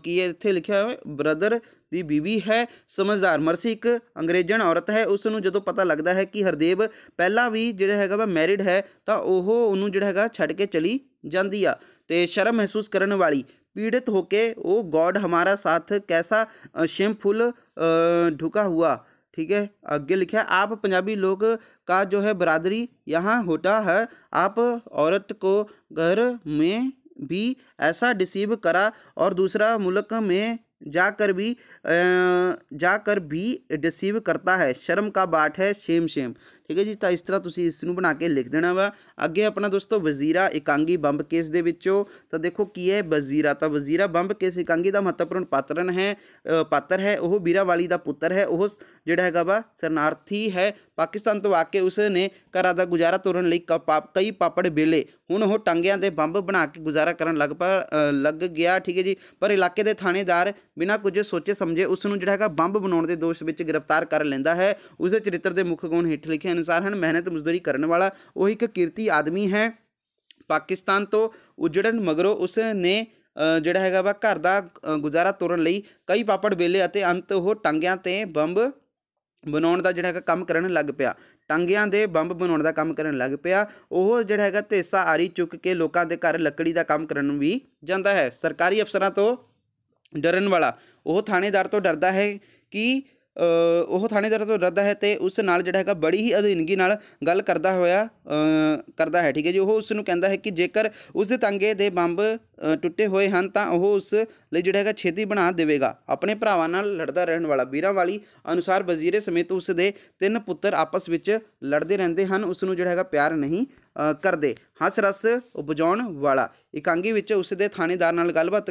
ਕੀ ਹੈ ਇੱਥੇ ਲਿਖਿਆ ਹੋਇਆ ਬ੍ਰਦਰ की बीवी है समझदार मरसी एक अंग्रेजन औरत है उसनों जो पता लगता है कि हरदेव पहला भी जोड़ा है वह मैरिड है तो वह उन्होंने जोड़ा है छड़ के चली जाती है तो शर्म महसूस कर वाली पीड़ित होके ओ गॉड हमारा साथ कैसा शिमफुल ढुका हुआ ठीक है अगे लिखा आप पंजाबी लोग का जो है बरादरी यहाँ होता है आप औरत को घर में भी ऐसा डिसीव करा और दूसरा मुल्क में जाकर भी ਜਾਕਰ ਵੀ ਡਿਸੀਵ ਕਰਤਾ ਹੈ ਸ਼ਰਮ ਦਾ ਬਾਟ ਹੈ ਸ਼ੇਮ ਸ਼ੇਮ ਠੀਕ ਹੈ ਜੀ ਤਾਂ ਇਸ ਤਰ੍ਹਾਂ ਤੁਸੀਂ ਇਸ ਨੂੰ ਬਣਾ ਕੇ ਲਿਖ ਦੇਣਾ ਵਾ ਅੱਗੇ ਆਪਣਾ ਦੋਸਤੋ ਵਜ਼ੀਰਾ ਇਕਾਂਗੀ ਬੰਬ ਕੇਸ ਦੇ ਵਿੱਚੋਂ ਤਾਂ ਦੇਖੋ ਕੀ ਹੈ ਵਜ਼ੀਰਾ ਤਾਂ ਵਜ਼ੀਰਾ ਬੰਬ ਕੇਸ ਇਕਾਂਗੀ ਦਾ ਮਹੱਤਵਪੂਰਨ ਪਾਤਰਨ ਹੈ ਪਾਤਰ ਹੈ ਉਹ ਬੀਰਾਵਾਲੀ ਦਾ ਪੁੱਤਰ ਹੈ ਉਹ ਜਿਹੜਾ ਹੈਗਾ ਵਾ ਸਰਨਾਰਥੀ ਹੈ ਪਾਕਿਸਤਾਨ ਤੋਂ ਆ ਕੇ ਉਸ ਨੇ ਘਰਾਂ ਦਾ ਗੁਜ਼ਾਰਾ ਤੋਰਨ ਲਈ ਕਈ ਪਾਪੜ ਬੇਲੇ ਹੁਣ ਉਹ ਟੰਗਿਆਂ ਦੇ ਬੰਬ ਬਣਾ ਕੇ ਗੁਜ਼ਾਰਾ ਕਰਨ ਲੱਗ ਲੱਗ ਗਿਆ ਠੀਕ ਹੈ ਜੀ ਪਰ ਇਲਾਕੇ ਦੇ ਥਾਣੇਦਾਰ ਬਿਨਾਂ ਕੁਝ ਸੋਚੇ ਸਮਝੇ ਉਸ ਨੂੰ ਜਿਹੜਾ ਹੈਗਾ ਬੰਬ ਬਣਾਉਣ ਦੇ ਦੋਸ਼ ਵਿੱਚ ਗ੍ਰਿਫਤਾਰ ਕਰ ਲੈਂਦਾ ਹੈ ਉਸ ਦੇ ਚਰਿੱਤਰ ਦੇ ਮੁੱਖ ਗੁਣ ਹੇਠ ਲਿਖੇ ਅਨੁਸਾਰ ਹਨ ਮਿਹਨਤ ਮਜ਼ਦੂਰੀ ਕਰਨ ਵਾਲਾ ਉਹ ਇੱਕ ਕੀਰਤੀ ਆਦਮੀ ਹੈ ਪਾਕਿਸਤਾਨ ਤੋਂ ਉਜੜਨ ਮਗਰੋਂ ਉਸ ਨੇ ਜਿਹੜਾ ਹੈਗਾ ਵਾ ਘਰ ਦਾ ਗੁਜ਼ਾਰਾ ਤੋਰਨ ਲਈ ਕਈ ਪਾਪੜ ਵੇਲੇ ਅਤੇ ਅੰਤ ਉਹ ਟੰਗਿਆਂ ਤੇ ਬੰਬ ਬਣਾਉਣ ਦਾ ਜਿਹੜਾ ਹੈਗਾ ਕੰਮ ਕਰਨ ਲੱਗ ਪਿਆ ਟੰਗਿਆਂ ਦੇ ਬੰਬ ਬਣਾਉਣ ਦਾ ਕੰਮ ਕਰਨ ਲੱਗ ਪਿਆ ਉਹ ਜਿਹੜਾ ਹੈਗਾ ਤੇਸਾ ਆਰੀ ਚੁੱਕ ਕੇ ਲੋਕਾਂ ਦੇ ਘਰ ਲੱਕੜੀ ਦਾ ਕੰਮ ਕਰਨ ਨੂੰ ਵੀ ਜਾਂਦਾ ਹੈ ਸਰਕਾਰੀ ਅਫਸਰਾਂ ਤੋਂ ਡਰਨ ਵਾਲਾ ਉਹ ਥਾਣੇਦਾਰ ਤੋਂ ਡਰਦਾ ਹੈ ਕਿ ਉਹ ਥਾਣੇਦਾਰ ਤੋਂ ਰੱਦ ਹੈ ਤੇ ਉਸ ਨਾਲ ਜਿਹੜਾ ਹੈਗਾ ਬੜੀ ਹੀ ਅਧੀਨਗੀ ਨਾਲ ਗੱਲ ਕਰਦਾ ਹੋਇਆ ਕਰਦਾ ਹੈ ਠੀਕ ਹੈ ਜੀ ਉਹ ਉਸ ਨੂੰ ਕਹਿੰਦਾ ਹੈ ਕਿ ਜੇਕਰ ਉਸ ਦੇ ਤੰਗੇ ਦੇ ਬੰਬ ਟੁੱਟੇ ਹੋਏ ਹਨ ਤਾਂ ਉਹ ਉਸ ਲਈ ਜਿਹੜਾ ਹੈਗਾ ਛੇਤੀ ਬਣਾ ਦੇਵੇਗਾ ਆਪਣੇ ਭਰਾਵਾਂ ਨਾਲ ਲੜਦਾ ਰਹਿਣ ਵਾਲਾ ਵੀਰਾਂ ਵਾਲੀ ਅਨੁਸਾਰ ਵਜ਼ੀਰੇ ਸਮੇਤ ਉਸ ਦੇ ਤਿੰਨ ਪੁੱਤਰ ਆਪਸ ਵਿੱਚ ਲੜਦੇ ਰਹਿੰਦੇ ਹਨ ਉਸ ਨੂੰ ਜਿਹੜਾ ਹੈਗਾ ਪਿਆਰ ਨਹੀਂ ਕਰਦੇ ਹੱਸ ਰਸ ਉਪਜਾਉਣ ਵਾਲਾ ਇਕਾਂਗੀ ਵਿੱਚ ਉਸ ਦੇ ਥਾਣੇਦਾਰ ਨਾਲ ਗੱਲਬਾਤ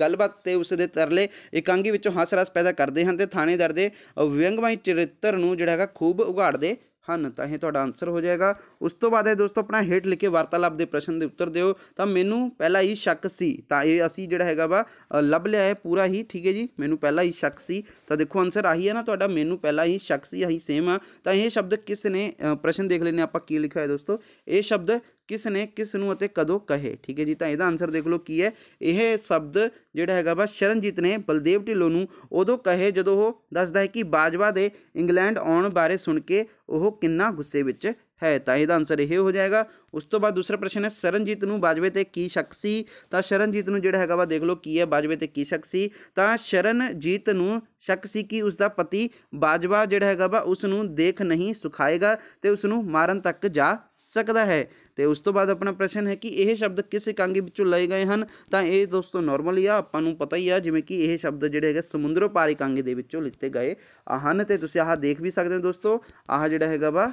ਗੱਲਬਾਤ ਤੇ ਉਸ ਦੇ ਤਰਲੇ ਇਕਾਂਗੀ ਵਿੱਚੋਂ ਹੱਸ ਰਸ ਪੈਦਾ ਕਰਦੇ ਹਨ ਤੇ ਥਾਣੇਦਾਰ ਦੇ ਵਿਅੰਗਮਈ ਚਰਿੱਤਰ ਨੂੰ ਜਿਹੜਾ ਹੈਗਾ ਖੂਬ ਉਘਾੜਦੇ ਹਨ ਤਾਂ ਇਹ ਤੁਹਾਡਾ ਆਨਸਰ ਹੋ ਜਾਏਗਾ ਉਸ ਤੋਂ ਬਾਅਦ ਇਹ ਦੋਸਤੋ ਆਪਣਾ ਹੇਠ ਕੇ ਵਾਰਤਾਲਾਪ ਦੇ ਪ੍ਰਸ਼ਨ ਦੇ ਉੱਤਰ ਦਿਓ ਤਾਂ ਮੈਨੂੰ ਪਹਿਲਾਂ ਹੀ ਸ਼ੱਕ ਸੀ ਤਾਂ ਇਹ ਅਸੀਂ ਜਿਹੜਾ ਹੈਗਾ ਵਾ ਲੱਭ ਲਿਆ ਹੈ ਪੂਰਾ ਹੀ ਠੀਕ ਹੈ ਜੀ ਮੈਨੂੰ ਪਹਿਲਾਂ ਹੀ ਸ਼ੱਕ ਸੀ ਤਾਂ ਦੇਖੋ ਆਨਸਰ ਆਹੀ ਹੈ ਨਾ ਤੁਹਾਡਾ ਮੈਨੂੰ ਪਹਿਲਾਂ ਹੀ ਸ਼ੱਕ ਸੀ ਆਹੀ ਸੇਮ ਆ ਤਾਂ ਇਹ ਸ਼ਬਦ ਕਿਸ ਨੇ ਪ੍ਰਸ਼ਨ ਦੇਖ ਲੈਨੇ ਆਪਾਂ ਕੀ ਲਿਖਿਆ ਹੈ ਦੋਸਤੋ ਇਹ ਸ਼ਬਦ ਕਿਸ ਨੇ ਕਿਸ ਨੂੰ ਅਤੇ ਕਦੋਂ ਕਹੇ ਠੀਕ ਹੈ ਜੀ ਤਾਂ ਇਹਦਾ ਆਨਸਰ ਦੇਖ ਲਓ ਕੀ ਹੈ ਇਹ ਸ਼ਬਦ ਜਿਹੜਾ ਹੈਗਾ ਵਾ ਸ਼ਰਨਜੀਤ ਨੇ ਬਲਦੇਵ ਢਿੱਲੋਂ ਨੂੰ ਉਦੋਂ ਕਹੇ ਜਦੋਂ ਉਹ ਦੱਸਦਾ ਹੈ ਕਿ ਬਾਜਵਾ ਦੇ ਇੰਗਲੈਂਡ ਆਉਣ ਬਾਰੇ ਸੁਣ ਕੇ ਉਹ ਕਿੰਨਾ ਗੁੱਸੇ ਵਿੱਚ ਹੈ ਤਾਂ ਇਹਦਾ ਆਨਸਰ ਇਹ ਹੋ ਜਾਏਗਾ ਉਸ ਤੋਂ ਬਾਅਦ ਦੂਸਰਾ ਪ੍ਰਸ਼ਨ ਹੈ ਸ਼ਰਨਜੀਤ ਨੂੰ ਬਾਜਵੇ ਤੇ ਕੀ ਸ਼ੱਕ ਸੀ ਤਾਂ ਸ਼ਰਨਜੀਤ ਨੂੰ ਜਿਹੜਾ ਹੈਗਾ ਵਾ ਦੇਖ ਲਓ ਕੀ ਹੈ ਬਾਜਵੇ ਤੇ ਕੀ ਸ਼ੱਕ ਸੀ ਤਾਂ ਸ਼ਰਨਜੀਤ ਨੂੰ ਸ਼ੱਕ ਸੀ ਕਿ ਉਸ ਦਾ ਪਤੀ ਬਾਜਵਾ ਜਿਹੜਾ ਹੈਗਾ ਵਾ ਉਸ ਨੂੰ ਦੇਖ ਨਹੀਂ ਸੁਖਾਏਗਾ ਤੇ ਉਸ ਨੂੰ ਮਾਰਨ ਤੱਕ ਜਾ ਸਕਦਾ ਹੈ ਤੇ ਉਸ ਤੋਂ ਬਾਅਦ ਆਪਣਾ ਪ੍ਰਸ਼ਨ ਹੈ ਕਿ ਇਹ ਸ਼ਬਦ ਕਿਸ ਇਕਾਂਗੀ ਵਿੱਚੋਂ ਲਏ ਗਏ ਹਨ ਤਾਂ ਇਹ ਦੋਸਤੋ ਨਾਰਮਲ ਹੀ ਆ ਆਪਾਂ ਨੂੰ ਪਤਾ ਹੀ ਆ ਜਿਵੇਂ ਕਿ ਇਹ ਸ਼ਬਦ ਜਿਹੜੇ ਹੈਗੇ ਸਮੁੰਦਰੋਂ ਪਾਰ ਇਕਾਂਗੀ ਦੇ ਵਿੱਚੋਂ ਲਿੱਤੇ ਗਏ ਹਨ ਤੇ ਤੁਸੀਂ ਆਹ ਦੇਖ ਵੀ ਸਕਦੇ ਹੋ ਦੋਸਤੋ ਆਹ ਜਿਹੜਾ ਹੈਗਾ ਵਾ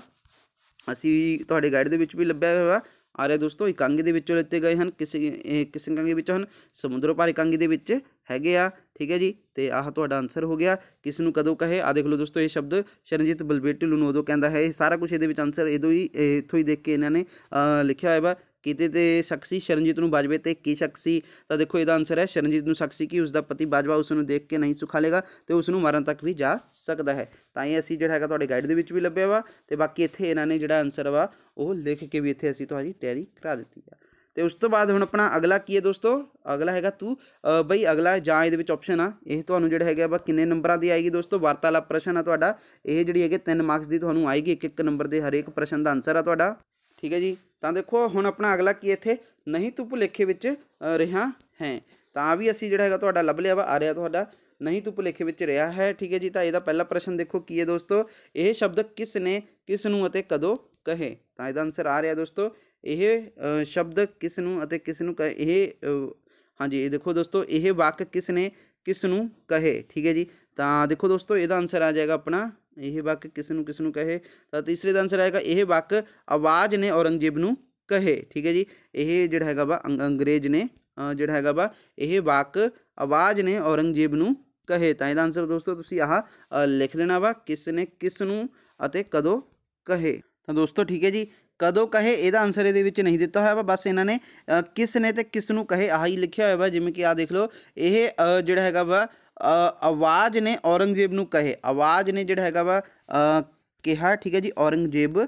ਅਸੀਂ ਤੁਹਾਡੇ ਗਾਈਡ ਦੇ ਵਿੱਚ ਵੀ ਲੱਭਿਆ ਹੋਇਆ ਆ ਰਿਹਾ ਦੋਸਤੋ ਇਕਾਂਗੀ ਦੇ ਵਿੱਚੋਂ ਲਿੱਤੇ ਗਏ ਹਨ ਕਿਸੇ ਕਿਸੇ ਇਕਾਂਗੀ ਵਿੱਚੋਂ ਹਨ ਸਮੁੰਦਰੋਂ ਪਾਰ ਇਕਾਂਗੀ ਦੇ ਵਿੱਚ ਹੈਗੇ ਆ ਠੀਕ ਹੈ ਜੀ ਤੇ ਆਹ ਤੁਹਾਡਾ ਆਨਸਰ ਹੋ ਗਿਆ ਕਿਸ ਨੂੰ ਕਦੋਂ ਕਹੇ ਆ ਦੇਖ ਲਓ ਦੋਸਤੋ ਇਹ ਸ਼ਬਦ ਸ਼ਰਨਜੀਤ ਬਲਬੇਟੀ ਨੂੰ ਉਦੋਂ ਕਹਿੰਦਾ ਹੈ ਇਹ ਸਾਰਾ ਕੁਝ ਇਹਦੇ ਵਿੱਚ ਆਨਸਰ ਇਦੋਂ ਹੀ ਇਥੋਂ ਹੀ ਦੇਖ ਕੇ ਇਹਨਾਂ ਨੇ ਲਿਖਿਆ ਹੋਇਆ ਵਾ ਕਿਤੇ ਤੇ ਸਖਸੀ ਸ਼ਰਨਜੀਤ ਨੂੰ ਬਾਜਵੇ ਤੇ ਕੀ ਸਖਸੀ ਤਾਂ ਦੇਖੋ ਇਹਦਾ ਆਨਸਰ ਹੈ ਸ਼ਰਨਜੀਤ ਨੂੰ ਸਖਸੀ ਕਿ ਉਸ ਦਾ ਪਤੀ ਬਾਜਵਾ ਉਸ ਨੂੰ ਦੇਖ ਕੇ ਨਹੀਂ ਸੁਖਾ ਲੇਗਾ ਤੇ ਉਸ ਨੂੰ ਮਰਨ ਤੱਕ ਵੀ ਜਾ ਸਕਦਾ ਹੈ ਤਾਂ ਇਹ ਅਸੀਂ ਜਿਹੜਾ ਹੈਗਾ ਤੁਹਾਡੇ ਗਾਈਡ ਦੇ ਵਿੱਚ ਵੀ ਲੱਭਿਆ ਵਾ ਤੇ ਬਾਕੀ ਇੱਥੇ ਇਹਨਾਂ ਨੇ ਜਿਹੜਾ ਆਨਸਰ ਵਾ ਉਹ ਲਿਖ ਕੇ ਵੀ ਇੱਥੇ ਅਸੀਂ ਤੁਹਾਡੀ ਤਿਆਰੀ ਕਰਾ ਦਿੱਤੀ ਆ ਤੇ ਉਸ ਤੋਂ ਬਾਅਦ ਹੁਣ ਆਪਣਾ ਅਗਲਾ ਕੀ ਹੈ ਦੋਸਤੋ ਅਗਲਾ ਹੈਗਾ ਤੂੰ ਬਈ ਅਗਲਾ ਜਾਂ ਇਹਦੇ ਵਿੱਚ ਆਪਸ਼ਨ ਆ ਇਹ ਤੁਹਾਨੂੰ ਜਿਹੜਾ ਹੈਗਾ ਬਾ ਕਿੰਨੇ ਨੰਬਰਾਂ ਦੀ ਆਏਗੀ ਦੋਸਤੋ ਵਾਰਤਾਲਾਪ ਪ੍ਰਸ਼ਨ ਆ ਤੁਹਾਡਾ ਇਹ ਜਿਹੜੀ ਹੈਗੇ 3 ਮਾਰਕਸ ਦੀ ਤੁਹਾਨੂੰ ਆਏਗੀ ਇੱਕ ਇੱਕ ਨੰਬਰ ਦੇ ਹਰੇਕ ਪ੍ਰਸ਼ਨ ਦਾ ਆਨਸਰ ਆ ਤੁਹਾਡਾ ਠੀਕ ਹੈ ਜੀ ਤਾਂ ਦੇਖੋ ਹੁਣ ਆਪਣਾ ਅਗਲਾ ਕੀ ਇੱਥੇ ਨਹੀਂ ਤੂੰ ਭੁਲੇਖੇ ਵਿੱਚ ਰਿਹਾ ਹੈ ਤਾਂ ਵੀ ਅਸੀਂ ਜਿਹੜਾ ਹੈਗਾ ਤੁਹਾਡਾ ਲੱਭ ਲਿਆ ਵਾ ਆ ਰਿਹਾ ਤੁਹਾਡਾ ਨਹੀਂ ਤੂੰ ਭੁਲੇਖੇ ਵਿੱਚ ਰਿਹਾ ਹੈ ਠੀਕ ਹੈ ਜੀ ਤਾਂ ਇਹਦਾ ਪਹਿਲਾ ਪ੍ਰਸ਼ਨ ਦੇਖੋ ਕੀ ਹੈ ਦੋਸਤੋ ਇਹ ਸ਼ਬਦ ਕਿਸ ਨੇ ਕਿਸ ਨੂੰ ਅਤੇ ਕਦੋਂ ਕਹੇ ਤਾਂ ਇਹਦਾ ਆਨਸਰ ਆ ਰਿਹਾ ਦੋਸਤੋ ਇਹ ਸ਼ਬਦ ਕਿਸ ਨੂੰ ਅਤੇ ਕਿਸ ਨੂੰ ਕਹੇ ਇਹ ਹਾਂਜੀ ਇਹ ਦੇਖੋ ਦੋਸਤੋ ਇਹ ਵਾਕ ਕਿਸ ਨੇ ਕਿਸ ਨੂੰ ਕਹੇ ਠੀਕ ਹੈ ਜੀ ਤਾਂ ਦੇਖੋ ਦੋਸਤੋ ਇਹਦਾ ਆਨਸਰ ਆ ਜਾਏਗਾ ਆਪਣਾ ਇਹ ਵਾਕ ਕਿਸ ਨੂੰ ਕਿਸ ਨੂੰ ਕਹੇ ਤਾਂ ਤੀਸਰੇ ਦਾ ਆਨਸਰ ਆਏਗਾ ਇਹ ਵਾਕ ਆਵਾਜ਼ ਨੇ ਔਰੰਗਜ਼ੇਬ ਨੂੰ ਕਹੇ ਠੀਕ ਹੈ ਜੀ ਇਹ ਜਿਹੜਾ ਹੈਗਾ ਵਾ ਅੰਗਰੇਜ਼ ਨੇ ਜਿਹੜਾ ਹੈਗਾ ਵਾ ਇਹ ਵਾਕ ਆਵਾਜ਼ ਨੇ ਔਰੰਗਜ਼ੇਬ ਨੂੰ ਕਹੇ ਤਾਂ ਇਹਦਾ ਆਨਸਰ ਦੋਸਤੋ ਤੁਸੀਂ ਆਹ ਲਿਖ ਦੇਣਾ ਵਾ ਕਿਸ ਨੇ ਕਿਸ ਨੂੰ ਅਤੇ ਕਦੋਂ ਕਹੇ ਤਾਂ ਦੋਸਤੋ ਠੀਕ ਹੈ ਜੀ ਕਦੋਂ ਕਹੇ ਇਹਦਾ ਆਨਸਰ ਇਹਦੇ ਵਿੱਚ ਨਹੀਂ ਦਿੱਤਾ ਹੋਇਆ ਵਾ ਬਸ ਇਹਨਾਂ ਨੇ ਕਿਸ ਨੇ ਤੇ ਕਿਸ ਨੂੰ ਕਹੇ ਆਹੀ ਲਿਖਿਆ ਹੋਇਆ ਵਾ ਜਿਵੇਂ ਕਿ ਆ ਦੇਖ ਲਓ ਇਹ ਜਿਹੜਾ ਹੈਗਾ ਵਾ ਆਵਾਜ਼ ਨੇ ਔਰੰਗਜ਼ੇਬ ਨੂੰ ਕਹੇ ਆਵਾਜ਼ ਨੇ ਜਿਹੜਾ ਹੈਗਾ ਵਾ ਕਿਹਾ ਠੀਕ ਹੈ ਜੀ ਔਰੰਗਜ਼ੇਬ